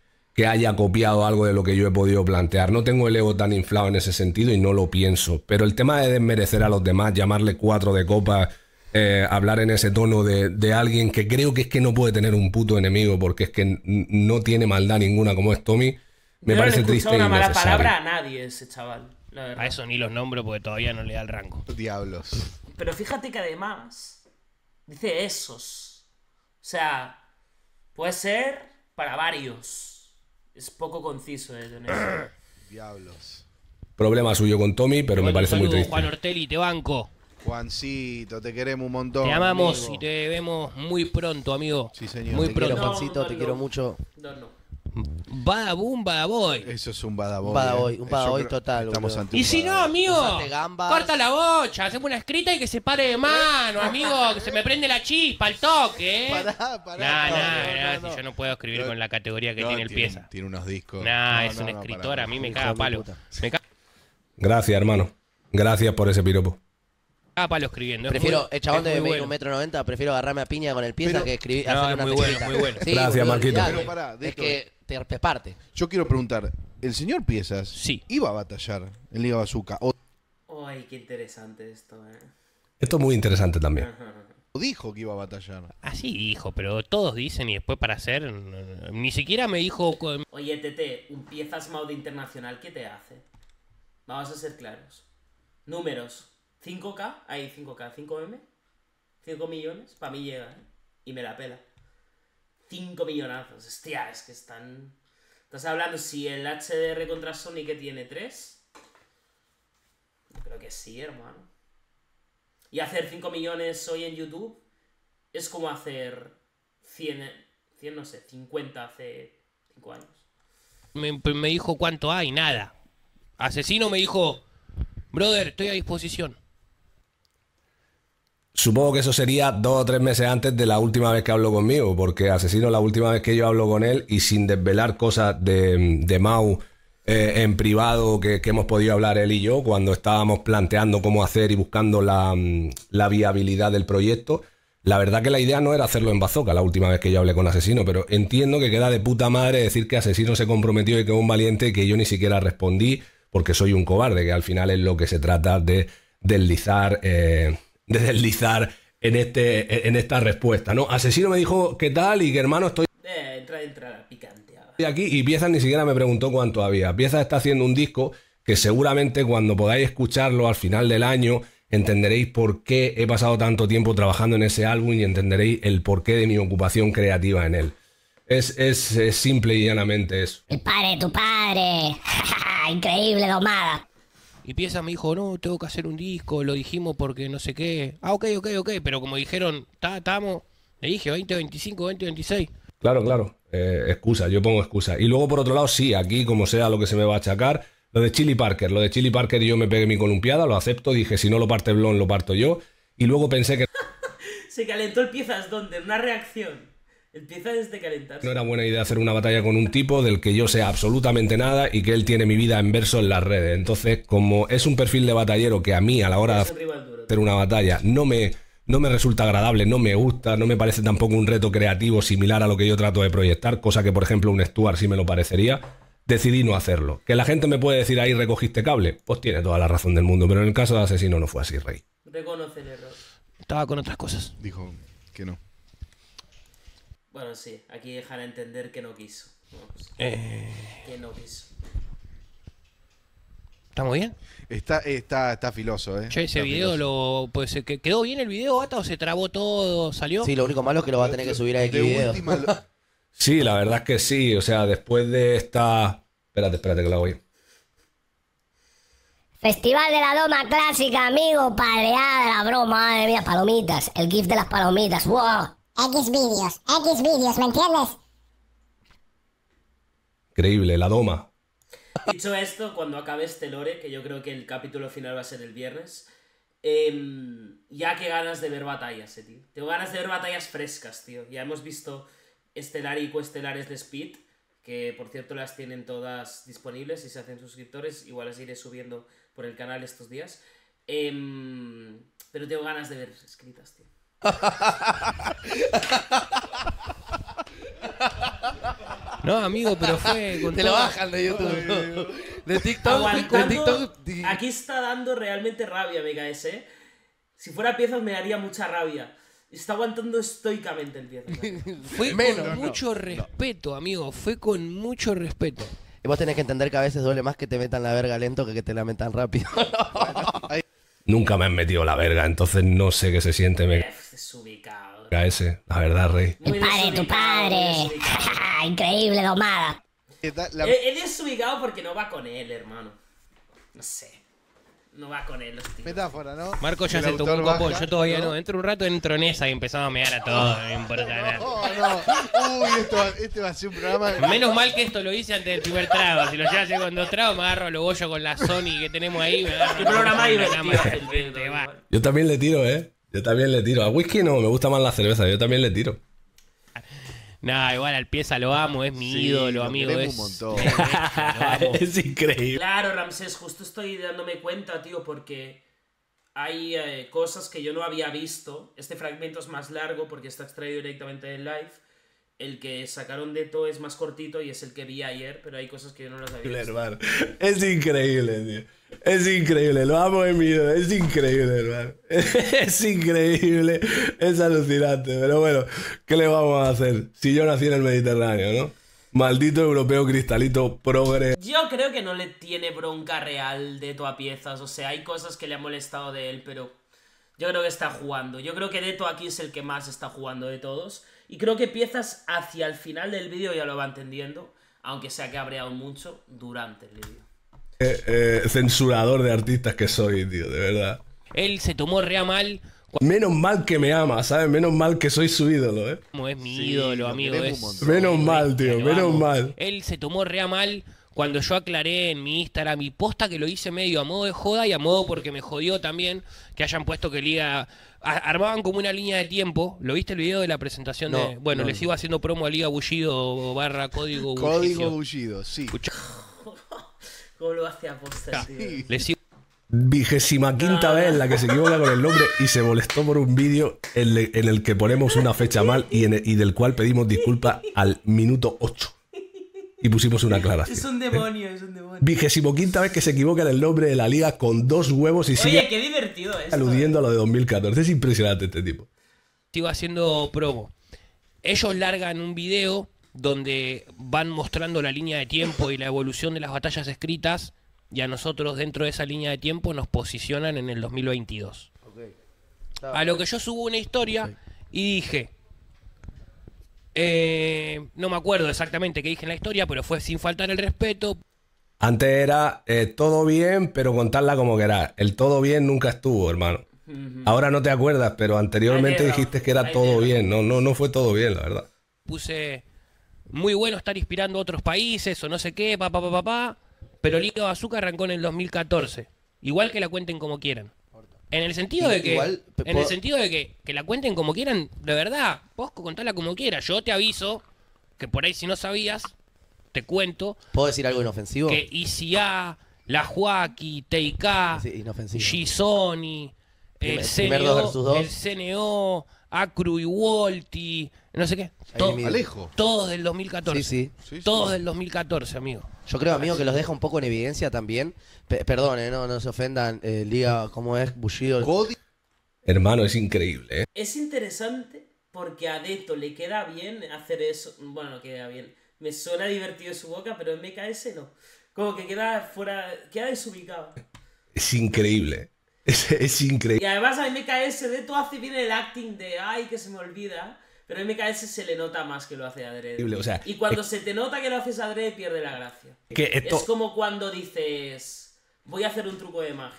[SPEAKER 2] haya copiado algo de lo que yo he podido plantear. No tengo el ego tan inflado en ese sentido y no lo pienso. Pero el tema de desmerecer a los demás, llamarle cuatro de copa, eh, hablar en ese tono de, alguien que creo que es que no puede tener un puto enemigo porque es que no tiene maldad ninguna como es Tommy, me parece triste. No e una mala palabra
[SPEAKER 1] a nadie ese chaval. a eso ni los nombro porque todavía no le da el rango. Diablos. Pero fíjate que además dice esos. O sea, puede ser para varios. Es poco conciso eh, [coughs] Diablos.
[SPEAKER 2] Problema suyo con Tommy, pero me parece muy triste.
[SPEAKER 3] Juan
[SPEAKER 4] Ortelli, te banco. Juancito, te queremos un montón. Te amamos y
[SPEAKER 3] te vemos muy pronto, amigo. Sí, señor. Muy te pronto. Juancito, te quiero mucho. No, no bada
[SPEAKER 4] badaboy. Eso es un badaboy. Badaboy, ¿eh? un badaboy total. y si no, amigo, corta
[SPEAKER 3] la bocha, hacemos una escrita y que se pare de mano, amigo, que se me prende la chispa al toque. ¿eh? no, no, no, si
[SPEAKER 2] yo no puedo escribir con la categoría que tiene el pieza. Tiene unos discos. Nah, es un escritor, a mí me caga palo. Me Gracias, hermano. Gracias por ese piropo.
[SPEAKER 4] caga palo escribiendo. Prefiero, el eh, chabón de medir un metro noventa, prefiero agarrarme a piña con el pieza que escribir. No, muy bueno, muy bueno. Gracias, Marquito. es que eh,
[SPEAKER 2] yo quiero preguntar, ¿el señor Piezas iba a batallar en Liga Bazooka?
[SPEAKER 1] Ay, qué interesante esto, eh.
[SPEAKER 2] Esto es muy interesante también. Dijo que iba a batallar.
[SPEAKER 3] Así ah, dijo, pero todos dicen y después para hacer. Ni siquiera me dijo.
[SPEAKER 1] Oye, Tete, un piezas maude internacional, ¿qué te hace? Vamos a ser claros. Números: 5K, ahí 5K, 5M, 5 millones, para mí llega, ¿eh? Y me la pela. 5 millonazos. Hostia, es que están... Estás hablando si el HDR contra Sony que tiene 3. Creo que sí, hermano. Y hacer 5 millones hoy en YouTube es como hacer 100, no sé, 50 hace 5 años.
[SPEAKER 3] Pues, me dijo cuánto hay, nada. Asesino me dijo, brother, estoy a disposición.
[SPEAKER 2] Supongo que eso sería dos o tres meses antes de la última vez que hablo conmigo, porque Asesino, la última vez que yo hablo con él y sin desvelar cosas de, Mau eh, en privado que, hemos podido hablar él y yo, cuando estábamos planteando cómo hacer y buscando mm, la, viabilidad del proyecto, la verdad que la idea no era hacerlo en Bazooka la última vez que yo hablé con Asesino, pero entiendo que queda de puta madre decir que Asesino se comprometió y que es un valiente y que yo ni siquiera respondí porque soy un cobarde, que al final es lo que se trata de deslizar. Eh, de deslizar en, este, en esta respuesta, ¿no? Asesino me dijo qué tal y que hermano estoy...
[SPEAKER 1] Eh, entra, entra picante.
[SPEAKER 2] Estoy aquí y Piezas ni siquiera me preguntó cuánto había. Piezas está haciendo un disco que seguramente cuando podáis escucharlo al final del año entenderéis por qué he pasado tanto tiempo trabajando en ese álbum y entenderéis el porqué de mi ocupación creativa en él. Es, simple y llanamente eso. El
[SPEAKER 5] padre, tu padre. [laughs] Increíble domada. Y Piezas me dijo, no, tengo
[SPEAKER 3] que hacer un disco, lo dijimos porque no sé qué. Ah, ok, ok, ok, pero como dijeron, estamos, le dije 20, 25, 20, 26.
[SPEAKER 2] Claro, claro, eh, excusa, yo pongo excusa. Y luego por otro lado, sí, aquí como sea lo que se me va a achacar, lo de Chili Parker, lo de Chili Parker yo me pegué mi columpiada, lo acepto, dije, si no lo parte Blon, lo parto yo. Y luego pensé que...
[SPEAKER 1] [laughs] se calentó el Piezas donde, una reacción. Empieza desde calentarse.
[SPEAKER 2] No era buena idea hacer una batalla con un tipo del que yo sé absolutamente nada y que él tiene mi vida en verso en las redes. Entonces, como es un perfil de batallero que a mí a la hora de hacer una batalla no me, no me resulta agradable, no me gusta, no me parece tampoco un reto creativo similar a lo que yo trato de proyectar, cosa que por ejemplo un Stuart sí me lo parecería, decidí no hacerlo. Que la gente me puede decir ahí recogiste cable, pues tiene toda la razón del mundo, pero en el caso de Asesino no fue así, Rey.
[SPEAKER 1] Reconoce el error.
[SPEAKER 2] Estaba con otras cosas. Dijo que no.
[SPEAKER 1] Bueno, sí, aquí dejan entender que no quiso.
[SPEAKER 2] Eh.
[SPEAKER 4] Que no quiso. ¿Está muy bien? Está, está, está
[SPEAKER 2] filoso, ¿eh? Che,
[SPEAKER 3] ese video, lo, pues, ¿quedó bien el video, hasta o se trabó todo, salió? Sí, lo
[SPEAKER 4] único malo es que lo va a tener que subir a este
[SPEAKER 2] [laughs] sí, la verdad es que sí, o sea, después de esta... Espérate, espérate que la voy.
[SPEAKER 5] Festival de la Doma Clásica, amigo, paleada la broma, madre mía, palomitas, el gif de las palomitas, wow. X vídeos, X vídeos, ¿me entiendes?
[SPEAKER 2] Increíble, la doma.
[SPEAKER 1] Dicho esto, cuando acabe este lore, que yo creo que el capítulo final va a ser el viernes, em, ya que ganas de ver batallas, eh, tío. Tengo ganas de ver batallas frescas, tío. Ya hemos visto estelar y coestelares de Speed, que por cierto las tienen todas disponibles si se hacen suscriptores. Igual las iré subiendo por el canal estos días. Em, pero tengo ganas de ver escritas, tío.
[SPEAKER 3] No, amigo, pero fue.
[SPEAKER 1] Te lo bajan de YouTube. De TikTok. aquí está dando realmente rabia Vega ¿eh? Si fuera piezas me daría mucha rabia. Está aguantando estoicamente el viernes [laughs]
[SPEAKER 3] Fue con mucho respeto, amigo. Fue con mucho
[SPEAKER 4] respeto. Y vos tenés que entender que a veces duele más que te metan la verga lento que que te la metan rápido. [laughs]
[SPEAKER 2] Nunca me han metido la verga, entonces no sé qué se siente. Me... Ese, la verdad, Rey. El padre, tu padre. [laughs] Increíble
[SPEAKER 5] domada. él
[SPEAKER 1] es ubicado porque no va con él, hermano. No sé no va con él. Metáfora, ¿no?
[SPEAKER 3] Marco ya se tocó un copo, yo todavía no. Dentro de un rato entro en esa y empezamos a mear a todos ah. no, importa nada. No,
[SPEAKER 1] oh, no. Uy, este va a ser un programa. Menos
[SPEAKER 3] mal que esto lo hice antes del primer trago. Si lo llevas con dos tragos, me agarro lo bollo con la Sony que tenemos ahí. programa
[SPEAKER 2] Yo también le tiro, ¿eh? Yo también le tiro. A whisky no, me gusta más la cerveza. Yo también le tiro. Nah, igual al pieza lo amo, es mi ídolo, amigo.
[SPEAKER 3] [laughs] [laughs] Es, increíble.
[SPEAKER 1] Claro, Ramsés, justo estoy dándome cuenta, tío, porque hay eh, cosas que yo no había visto. Este fragmento es más largo porque está extraído directamente del live. El que sacaron de todo es más cortito y es el que vi ayer, pero hay cosas que yo no las había visto.
[SPEAKER 2] Es increíble, tío. Es increíble, lo amo en es increíble, hermano. [laughs] Es increíble, es alucinante, pero bueno, ¿qué le vamos a hacer? Si yo nací en el Mediterráneo, ¿no? Maldito europeo cristalito progre.
[SPEAKER 1] Yo creo que no le tiene bronca real de a piezas, o sea, hay cosas que le han molestado de él, pero yo creo que está jugando. Yo creo que Deto aquí es el que más está jugando de todos. Y creo que piezas hacia el final del vídeo ya lo va entendiendo, aunque se ha cabreado mucho durante el vídeo.
[SPEAKER 2] Eh, eh, censurador de artistas que soy, tío, de verdad.
[SPEAKER 1] Él se tomó re mal.
[SPEAKER 2] Menos mal que me ama, ¿sabes? Menos mal que soy su ídolo, ¿eh? Como es mi ídolo, amigo. Es... Menos mal, tío, menos mal.
[SPEAKER 3] Él se tomó re mal cuando yo aclaré en mi Instagram y posta que lo hice medio a modo de joda y a modo porque me jodió también que hayan puesto que Liga armaban como una línea de tiempo. ¿Lo viste el video de la presentación de bueno, les iba haciendo promo a Liga Bullido barra código Bullido. Código
[SPEAKER 2] Bullido, sí vigésima quinta vez en la que se equivoca con el nombre y se molestó por un vídeo en, el que ponemos una fecha mal y, del cual pedimos disculpas al minuto 8. Y pusimos una aclaración. Es un demonio, es un demonio. Vigésimo quinta vez que se equivoca en el nombre de la liga con dos huevos y Oye, sigue qué divertido aludiendo a eh. lo de 2014. Es impresionante este tipo.
[SPEAKER 3] Sigo haciendo promo. Ellos largan un video donde van mostrando la línea de tiempo y la evolución de las batallas escritas y a nosotros dentro de esa línea de tiempo nos posicionan en el 2022. A lo que yo subo una historia y dije, eh, no me acuerdo exactamente qué dije en la historia, pero fue sin faltar el respeto.
[SPEAKER 2] Antes era eh, todo bien, pero contarla como que El todo bien nunca estuvo, hermano. Ahora no te acuerdas, pero anteriormente dijiste que era todo bien. No, no, no fue todo bien, la verdad.
[SPEAKER 3] Puse muy bueno estar inspirando a otros países o no sé qué, papá, papá, papá. pero eh. Liga azúcar arrancó en el 2014. Igual que la cuenten como quieran. En el sentido de que. en el sentido de que, la cuenten como quieran, de verdad. Vos contala como quieras. Yo te aviso que por ahí si no sabías, te cuento. ¿Puedo decir algo inofensivo? Que ICA, La Joaquí, TIK, Gisoni,
[SPEAKER 2] el, CNO, el
[SPEAKER 3] CNO, Acru y no sé qué. Todo, Alejo. Todos del 2014. Sí, sí. Todos del 2014, amigo.
[SPEAKER 4] Yo creo, amigo, que los deja un poco en evidencia también. perdone perdón, eh, no, no se ofendan. Eh, liga,
[SPEAKER 2] ¿cómo es? Bullido. Hermano, es increíble. Eh.
[SPEAKER 1] Es interesante porque a Deto le queda bien hacer eso. Bueno, no queda bien. Me suena divertido su boca, pero en MKS no. Como que queda fuera, queda desubicado.
[SPEAKER 2] Es increíble. Eh. [laughs] Es, es increíble. Y
[SPEAKER 1] además a MKS Deto hace bien el acting de, ay, que se me olvida pero a MKS se le nota más que lo hace adrede. y cuando eh, se te nota que lo haces adrede, pierde la gracia. Es como cuando dices, voy a hacer un truco de magia.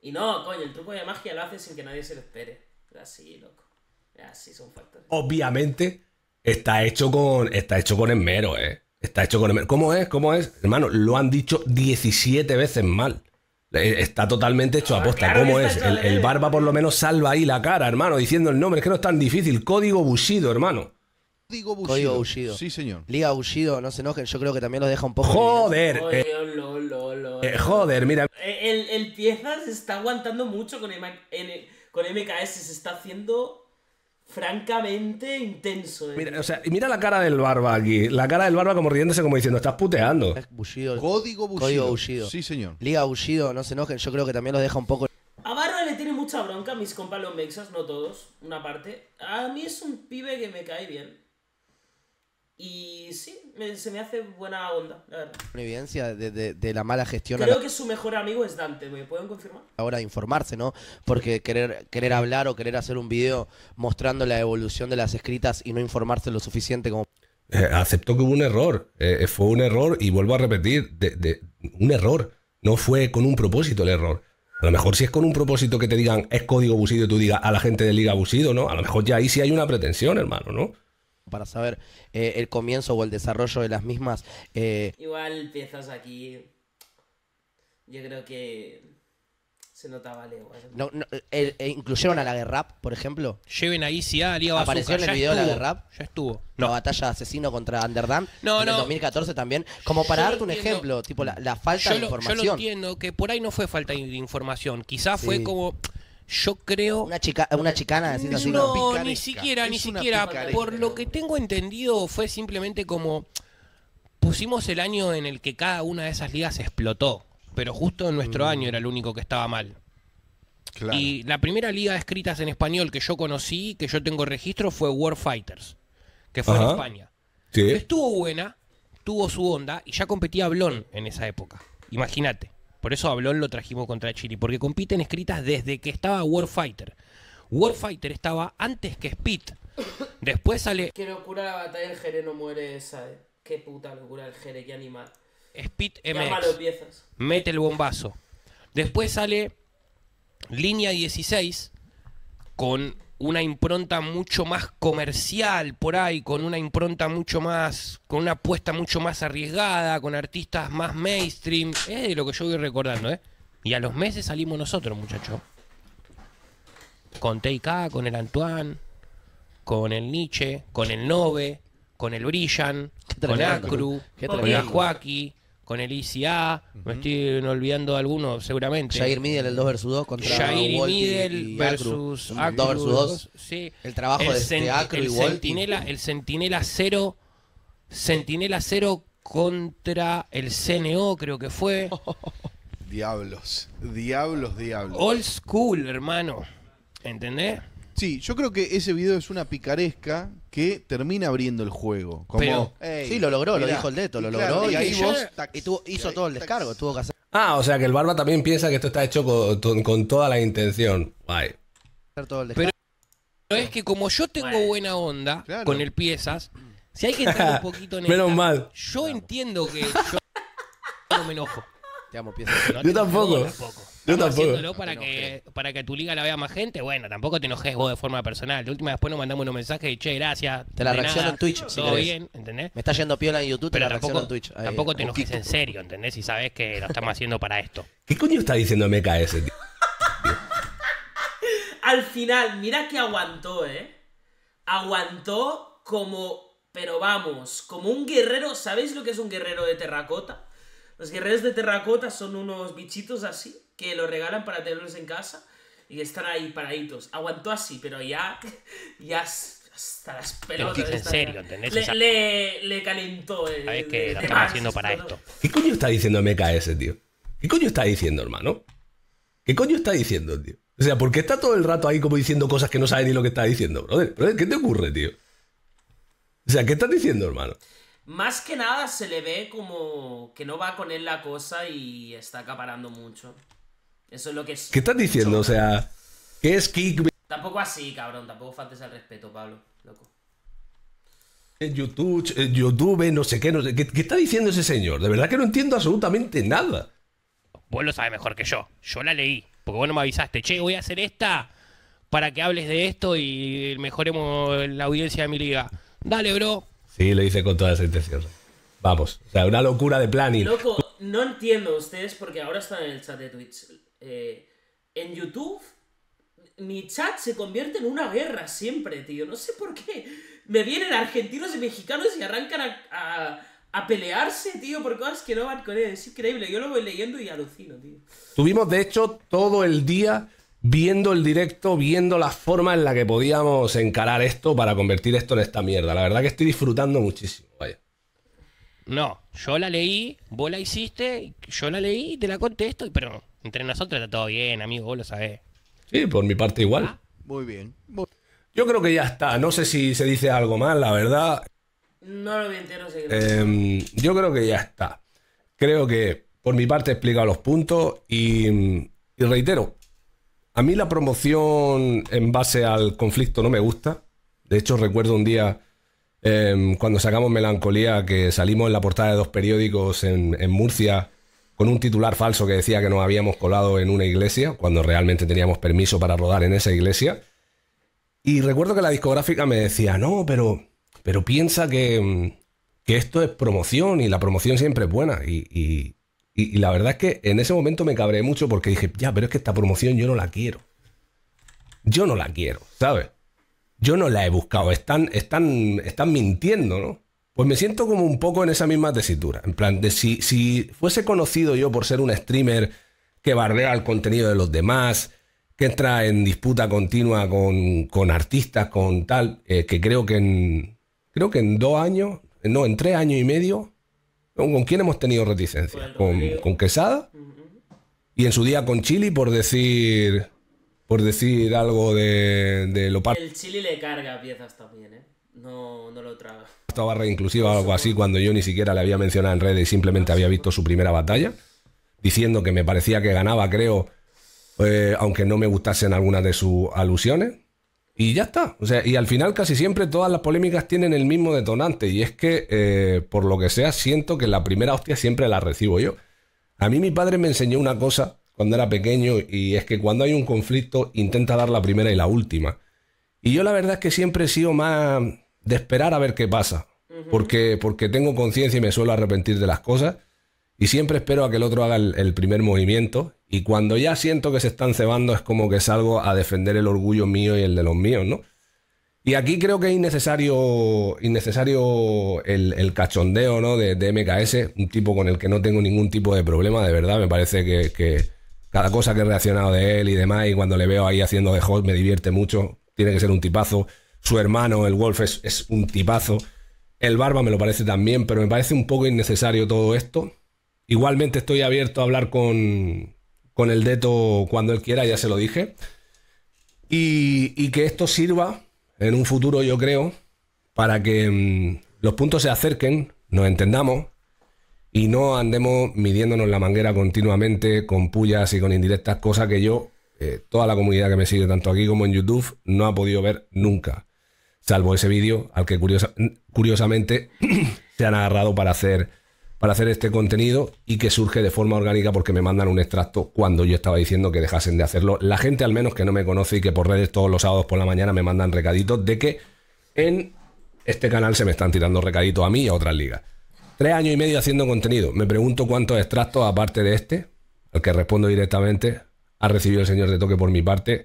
[SPEAKER 1] Y no, coño, el truco de magia lo haces sin que nadie se lo espere. Así, loco. Así son factores.
[SPEAKER 2] Obviamente está hecho con, está hecho con esmero, ¿eh? Está hecho con esmero. ¿Cómo es? ¿Cómo es? Hermano, lo han dicho 17 veces mal. Eh, está totalmente hecho ah, a posta. ¿Cómo es? El, barba por lo menos salva ahí la cara, hermano, diciendo el nombre. Es que no es tan difícil. Código Bushido, hermano.
[SPEAKER 4] Código Bushido. Sí, señor. Liga Bushido, no se enojen. Yo creo que también lo deja un poco.
[SPEAKER 2] ¡Joder! Eh,
[SPEAKER 1] eh, joder, mira. El, el, pieza se está aguantando mucho con, con MKS. Se está haciendo francamente
[SPEAKER 4] intenso.
[SPEAKER 1] Mira,
[SPEAKER 2] o sea, mira la cara del barba aquí. La cara del barba como riéndose, como diciendo, estás puteando. Código Sí, señor. Liga bushido no se enojen. Yo creo que también lo deja un poco.
[SPEAKER 1] A Barba le tiene mucha bronca, mis compas los mexas, no todos, una parte. A mí es un pibe que me cae bien. Y sí, se me hace buena onda, la
[SPEAKER 4] verdad. evidencia de, la mala gestión. Creo que
[SPEAKER 1] su mejor amigo es Dante, ¿me pueden confirmar?
[SPEAKER 4] Ahora informarse, ¿no? Porque querer, querer hablar o querer hacer un video mostrando la evolución de las
[SPEAKER 2] escritas y no informarse lo suficiente como... Eh, aceptó que hubo un error, eh, eh, fue un error y vuelvo a repetir, de, un error, no fue con un propósito el error. A lo mejor si es con un propósito que te digan es código abusivo y tú digas a la gente de liga abusivo, ¿no? A lo mejor ya ahí sí hay una pretensión, hermano, ¿no?
[SPEAKER 4] para saber eh, el comienzo o el desarrollo de las mismas. Eh,
[SPEAKER 1] igual piezas aquí, yo creo que se notaba
[SPEAKER 4] Leo. Eh, ¿Incluyeron a la guerra rap, por ejemplo? Lleven ahí si A, ¿Apareció en el video estuvo, la guerra rap? Ya estuvo. La batalla de asesino contra Underdam. No, en el 2014 también. Como para darte un ejemplo, tipo la, falta de información. Yo lo
[SPEAKER 3] entiendo, que por ahí no fue falta de información. Quizás fue
[SPEAKER 4] como yo creo. Una, chica, una chicana, No, ni siquiera, ni siquiera. Por
[SPEAKER 3] lo que tengo entendido, fue simplemente como. Pusimos el año en el que cada una de esas ligas explotó. Pero justo en nuestro mm. año era el único que estaba mal. Y la primera liga de escritas en español que yo conocí, que yo tengo registro, fue Fighters que fue en España. Estuvo buena, tuvo su onda y ya competía Blon en esa época. Imagínate. Por eso habló, lo trajimos contra Chile, porque compiten escritas desde que estaba Warfighter. Warfighter estaba antes que Spit. Después sale.
[SPEAKER 1] Quiero locura la batalla del Jere no muere esa, eh. Qué puta locura el Jere, qué animal. Speed MX. Piezas.
[SPEAKER 3] Mete el bombazo. Después sale Línea 16 con una impronta mucho más comercial por ahí, con una impronta mucho más, con una apuesta mucho más arriesgada, con artistas más mainstream. Es de lo que yo voy recordando, ¿eh? Y a los meses salimos nosotros, muchachos. Con TK, con el Antoine, con el Nietzsche, con el Nove, con el Brillan, con Acru, con el Joaquín con el ICA, me estoy olvidando de alguno seguramente. Jair Middle, el 2 vs 2 contra Jair Middle y versus Acru. 2 vs 2. El trabajo de, este Acro y Sentinela, El Sentinela 0, Sentinela 0 contra el CNO creo que fue. [laughs] diablos, diablos, diablos. Old school, hermano. ¿Entendés?
[SPEAKER 4] Sí, yo creo que ese video es una picaresca
[SPEAKER 2] que termina abriendo el juego.
[SPEAKER 4] sí, lo logró, lo dijo el Deto, lo logró. Y, ahí hizo todo el descargo, tuvo
[SPEAKER 2] Ah, o sea que el barba también piensa que esto está hecho con, toda la intención. Pero
[SPEAKER 4] es que como yo tengo buena
[SPEAKER 3] onda con el piezas, si hay que entrar un poquito en [laughs] el. Menos mal. Yo entiendo que yo
[SPEAKER 4] [laughs] no me enojo. [laughs] Yo tampoco. Yo tampoco.
[SPEAKER 3] para, que, para que tu liga la vea más gente. Bueno, tampoco te enojes vos de forma personal. La última, después nos mandamos unos mensajes y che, gracias. Te la en Twitch. todo bien, ¿entendés?
[SPEAKER 4] Me está yendo piola en YouTube, la tampoco, en
[SPEAKER 3] Twitch. tampoco te enojes en serio, ¿entendés? Si sabes que lo estamos haciendo para esto. [laughs] ¿Qué
[SPEAKER 2] coño está diciendo MKS? ese, tío?
[SPEAKER 1] Al final, mira que aguantó, ¿eh? Aguantó como. Pero vamos, como un guerrero. ¿Sabéis lo que es un guerrero de terracota? Los guerreros de terracota son unos bichitos así que lo regalan para tenerlos en casa y estar ahí paraditos. Aguantó así, pero ya, [laughs] ya hasta las pelotas. en serio, Le, le, calentó el. Sabes que estamos haciendo para esto.
[SPEAKER 2] ¿Qué coño está diciendo MKS, tío? ¿Qué coño está diciendo, hermano? ¿Qué coño está diciendo, tío? O sea, ¿por qué está todo el rato ahí como diciendo cosas que no sabe ni lo que está diciendo, ¿Qué te ocurre, tío? O sea, ¿qué estás diciendo, hermano?
[SPEAKER 1] Más que nada se le ve como que no va con él la cosa y está acaparando mucho. Eso es lo que es. ¿Qué estás
[SPEAKER 2] diciendo? O sea, ¿qué es kick?
[SPEAKER 1] Tampoco así, cabrón. Tampoco faltes al respeto, Pablo. Loco.
[SPEAKER 2] YouTube, YouTube, no sé qué, no sé qué. ¿Qué está diciendo ese señor? De verdad que no entiendo absolutamente nada.
[SPEAKER 3] Vos lo sabes mejor que yo. Yo la leí. Porque vos no me avisaste. Che, voy a hacer esta para que hables de esto y mejoremos la audiencia de mi liga.
[SPEAKER 1] Dale, bro.
[SPEAKER 2] Sí, lo hice con toda esa intención. Vamos, o sea, una locura de planning. Loco,
[SPEAKER 1] no entiendo ustedes porque ahora están en el chat de Twitch. Eh, en YouTube, mi chat se convierte en una guerra siempre, tío. No sé por qué. Me vienen argentinos y mexicanos y arrancan a, pelearse, tío, por cosas que no van con él. Es increíble. Yo lo voy leyendo y alucino, tío.
[SPEAKER 2] Tuvimos, de hecho, todo el día viendo el directo, viendo la forma en la que podíamos encarar esto para convertir esto en esta mierda. La verdad que estoy disfrutando muchísimo.
[SPEAKER 3] No, yo la leí, vos la hiciste, yo la leí, te la contesto, pero entre nosotros está todo bien, amigo, vos lo
[SPEAKER 2] sabés. Sí, por mi parte igual. Ah, muy bien. Yo creo que ya está. No sé si se dice algo más, la verdad.
[SPEAKER 1] No lo voy a enterar,
[SPEAKER 2] em, Yo creo que ya está. Creo que por mi parte he explicado los puntos y reitero, a mí la promoción en base al conflicto no me gusta. De hecho, recuerdo un día em, cuando sacamos Melancolía que salimos en la portada de dos periódicos en, Murcia con un titular falso que decía que nos habíamos colado en una iglesia, cuando realmente teníamos permiso para rodar en esa iglesia. Y recuerdo que la discográfica me decía, no, pero, pero piensa que, esto es promoción y la promoción siempre es buena. y, y, la verdad es que en ese momento me cabré mucho porque dije, ya, pero es que esta promoción yo no la quiero. Yo no la quiero, ¿sabes? Yo no la he buscado. Están, están, están mintiendo, ¿no? Pues me siento como un poco en esa misma tesitura. En plan, si, si fuese conocido yo por ser un streamer que barrea el contenido de los demás, que entra en disputa continua con, artistas, con tal, eh, que creo que Creo que en dos años, no, en tres años y medio, ¿Con quién hemos tenido reticencia? ¿Con, Quesada? Y en su día con Chile por decir por decir algo de, lo par... El
[SPEAKER 1] Chile le carga piezas también, ¿eh? No,
[SPEAKER 2] lo traga. Estaba barra inclusiva o algo así cuando yo ni siquiera le había mencionado en redes y simplemente había visto su primera batalla, diciendo que me parecía que ganaba, creo, eh, aunque no me gustasen algunas de sus alusiones. Y ya está. O sea, y al final casi siempre todas las polémicas tienen el mismo detonante. Y es que, eh, por lo que sea, siento que la primera hostia siempre la recibo yo. A mí mi padre me enseñó una cosa cuando era pequeño y es que cuando hay un conflicto intenta dar la primera y la última. Y yo la verdad es que siempre he sido más de esperar a ver qué pasa. porque, porque tengo conciencia y me suelo arrepentir de las cosas. Y siempre espero a que el otro haga el, primer movimiento. Y cuando ya siento que se están cebando, es como que salgo a defender el orgullo mío y el de los míos, ¿no? Y aquí creo que es innecesario, innecesario el, cachondeo ¿no? de, MKS, un tipo con el que no tengo ningún tipo de problema, de verdad. Me parece que, cada cosa que he reaccionado de él y demás, y cuando le veo ahí haciendo de host, me divierte mucho. Tiene que ser un tipazo. Su hermano, el Wolf, es, es un tipazo. El Barba me lo parece también, pero me parece un poco innecesario todo esto. Igualmente estoy abierto a hablar con, el Deto cuando él quiera, ya se lo dije. Y, que esto sirva en un futuro, yo creo, para que mm, los puntos se acerquen, nos entendamos y no andemos midiéndonos la manguera continuamente con pullas y con indirectas, cosa que yo, eh, toda la comunidad que me sigue, tanto aquí como en YouTube, no ha podido ver nunca. Salvo ese vídeo al que curiosamente [clears throat] se han agarrado para hacer para hacer este contenido y que surge de forma orgánica porque me mandan un extracto cuando yo estaba diciendo que dejasen de hacerlo. La gente al menos que no me conoce y que por redes todos los sábados por la mañana me mandan recaditos de que en este canal se me están tirando recaditos a mí y a otras ligas. Tres años y medio haciendo contenido. Me pregunto cuántos extractos, aparte de este, al que respondo directamente, ha recibido el señor de toque por mi parte,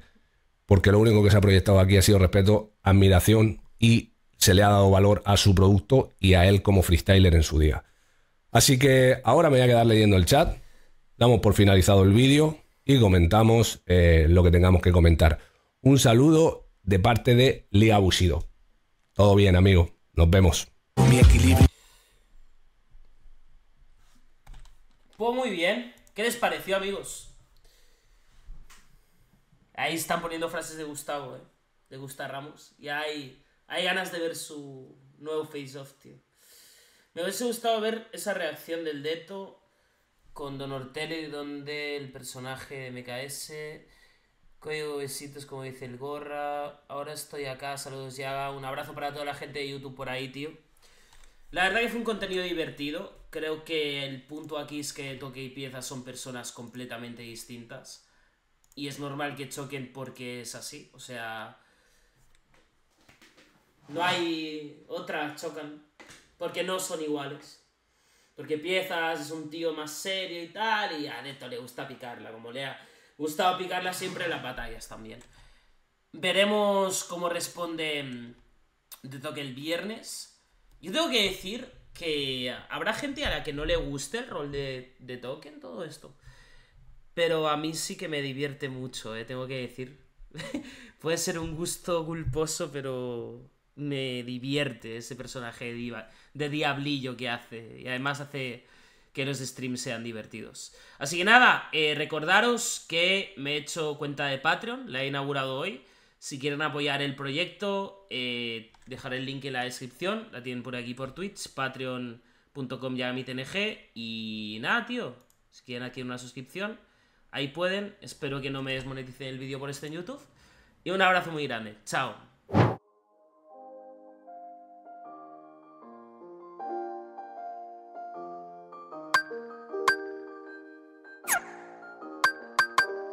[SPEAKER 2] porque lo único que se ha proyectado aquí ha sido respeto, admiración y se le ha dado valor a su producto y a él como freestyler en su día. Así que ahora me voy a quedar leyendo el chat. Damos por finalizado el vídeo y comentamos eh, lo que tengamos que comentar. Un saludo de parte de Liga Todo bien, amigo. Nos vemos. Mi equilibrio.
[SPEAKER 1] Pues muy bien. ¿Qué les pareció, amigos? Ahí están poniendo frases de Gustavo, eh, De Gustavo Ramos. Y hay, hay ganas de ver su nuevo face-off, tío. Me hubiese gustado ver esa reacción del Deto con Don y donde el personaje de MKS, código besitos como dice el gorra, ahora estoy acá, saludos ya, un abrazo para toda la gente de YouTube por ahí, tío. La verdad que fue un contenido divertido, creo que el punto aquí es que Toque y Pieza son personas completamente distintas y es normal que choquen porque es así, o sea... No hay otra, chocan. Porque no son iguales. Porque Piezas es un tío más serio y tal, y a Neto le gusta picarla, como le ha gustado picarla siempre en las batallas también. Veremos cómo responde mm, de toque el viernes. Yo tengo que decir que habrá gente a la que no le guste el rol de, de toque en todo esto. Pero a mí sí que me divierte mucho, eh, tengo que decir. [laughs] Puede ser un gusto culposo, pero me divierte ese personaje de Diva de diablillo que hace. Y además hace que los streams sean divertidos. Así que nada, eh, recordaros que me he hecho cuenta de Patreon, la he inaugurado hoy. Si quieren apoyar el proyecto, eh, dejaré el link en la descripción, la tienen por aquí por Twitch, patreon.com ya Y nada, tío, si quieren aquí una suscripción, ahí pueden. Espero que no me desmoneticen el vídeo por este en YouTube. Y un abrazo muy grande. Chao.